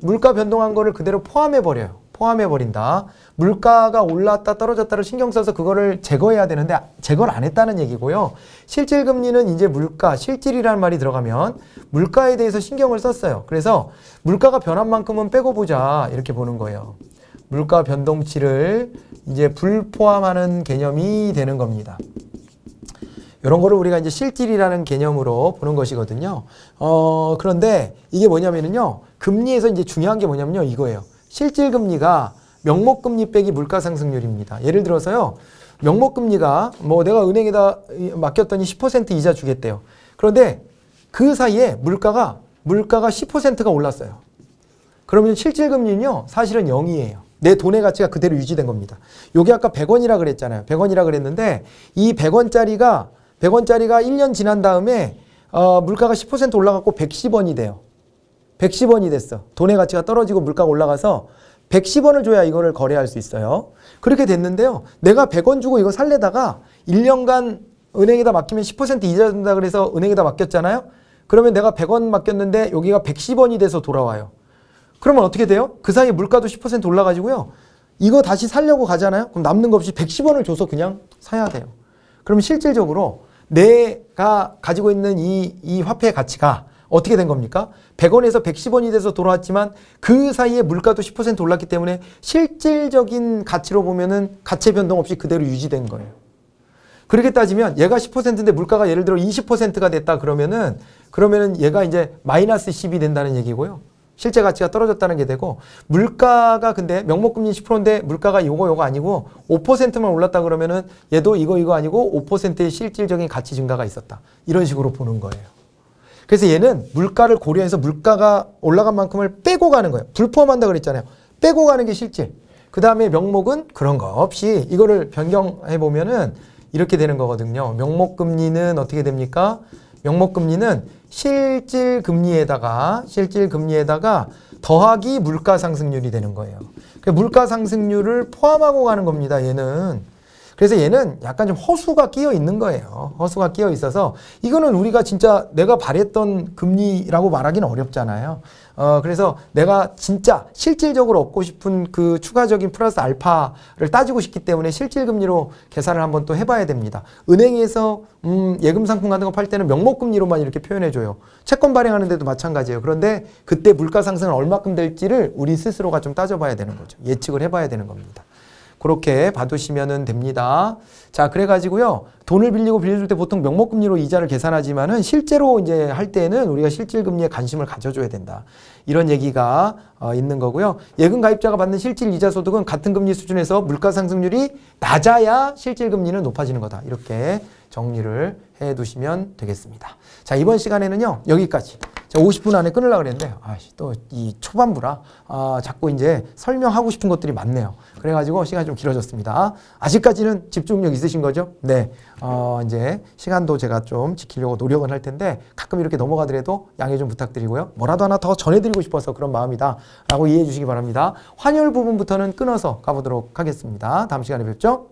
물가 변동한 거를 그대로 포함해 버려요. 포함해버린다. 물가가 올랐다 떨어졌다를 신경 써서 그거를 제거해야 되는데 제거를 안 했다는 얘기고요. 실질금리는 이제 물가, 실질이라는 말이 들어가면 물가에 대해서 신경을 썼어요. 그래서 물가가 변한 만큼은 빼고 보자 이렇게 보는 거예요. 물가 변동치를 이제 불포함하는 개념이 되는 겁니다. 이런 거를 우리가 이제 실질이라는 개념으로 보는 것이거든요. 어, 그런데 이게 뭐냐면요. 금리에서 이제 중요한 게 뭐냐면요. 이거예요. 실질금리가 명목금리 빼기 물가상승률입니다. 예를 들어서요. 명목금리가 뭐 내가 은행에다 맡겼더니 10% 이자 주겠대요. 그런데 그 사이에 물가가 물가가 10%가 올랐어요. 그러면 실질금리는요. 사실은 0이에요. 내 돈의 가치가 그대로 유지된 겁니다. 요게 아까 100원이라 그랬잖아요. 100원이라 그랬는데 이 100원짜리가 100원짜리가 1년 지난 다음에 어, 물가가 10% 올라갔고 110원이 돼요. 110원이 됐어. 돈의 가치가 떨어지고 물가가 올라가서 110원을 줘야 이거를 거래할 수 있어요. 그렇게 됐는데요. 내가 100원 주고 이거 살래다가 1년간 은행에다 맡기면 10% 이자 준다 그래서 은행에다 맡겼잖아요. 그러면 내가 100원 맡겼는데 여기가 110원이 돼서 돌아와요. 그러면 어떻게 돼요? 그 사이에 물가도 10% 올라가지고요. 이거 다시 살려고 가잖아요. 그럼 남는 거 없이 110원을 줘서 그냥 사야 돼요. 그럼 실질적으로 내가 가지고 있는 이, 이 화폐의 가치가 어떻게 된 겁니까? 100원에서 110원이 돼서 돌아왔지만 그 사이에 물가도 10% 올랐기 때문에 실질적인 가치로 보면은 가치 변동 없이 그대로 유지된 거예요. 그렇게 따지면 얘가 10%인데 물가가 예를 들어 20%가 됐다 그러면은 그러면은 얘가 이제 마이너스 10이 된다는 얘기고요. 실제 가치가 떨어졌다는 게 되고 물가가 근데 명목금리 10%인데 물가가 요거 요거 아니고 5%만 올랐다 그러면은 얘도 이거 이거 아니고 5%의 실질적인 가치 증가가 있었다. 이런 식으로 보는 거예요. 그래서 얘는 물가를 고려해서 물가가 올라간 만큼을 빼고 가는 거예요. 불포함한다 그랬잖아요. 빼고 가는 게 실질. 그 다음에 명목은 그런 거 없이 이거를 변경해 보면은 이렇게 되는 거거든요. 명목금리는 어떻게 됩니까? 명목금리는 실질금리에다가 실질금리에다가 더하기 물가상승률이 되는 거예요. 그 물가상승률을 포함하고 가는 겁니다. 얘는 그래서 얘는 약간 좀 허수가 끼어 있는 거예요. 허수가 끼어 있어서 이거는 우리가 진짜 내가 바랬던 금리라고 말하기는 어렵잖아요. 어, 그래서 내가 진짜 실질적으로 얻고 싶은 그 추가적인 플러스 알파를 따지고 싶기 때문에 실질금리로 계산을 한번 또 해봐야 됩니다. 은행에서, 음, 예금상품 같은 거 팔 때는 명목금리로만 이렇게 표현해줘요. 채권 발행하는데도 마찬가지예요. 그런데 그때 물가상승은 얼마큼 될지를 우리 스스로가 좀 따져봐야 되는 거죠. 예측을 해봐야 되는 겁니다. 그렇게 봐두시면 됩니다. 자, 그래가지고요. 돈을 빌리고 빌려줄 때 보통 명목금리로 이자를 계산하지만은 실제로 이제 할 때는 우리가 실질금리에 관심을 가져줘야 된다. 이런 얘기가 어, 있는 거고요. 예금 가입자가 받는 실질 이자 소득은 같은 금리 수준에서 물가 상승률이 낮아야 실질금리는 높아지는 거다. 이렇게 정리를 해 두시면 되겠습니다. 자, 이번 시간에는요. 여기까지. 제가 50분 안에 끊으려고 그랬는데 아씨 또 이 초반부라 아, 자꾸 이제 설명하고 싶은 것들이 많네요. 그래가지고 시간이 좀 길어졌습니다. 아직까지는 집중력 있으신 거죠? 네. 어, 이제 시간도 제가 좀 지키려고 노력은 할 텐데 가끔 이렇게 넘어가더라도 양해 좀 부탁드리고요. 뭐라도 하나 더 전해드리고 싶어서 그런 마음이다. 라고 이해해 주시기 바랍니다. 환율 부분부터는 끊어서 가보도록 하겠습니다. 다음 시간에 뵙죠.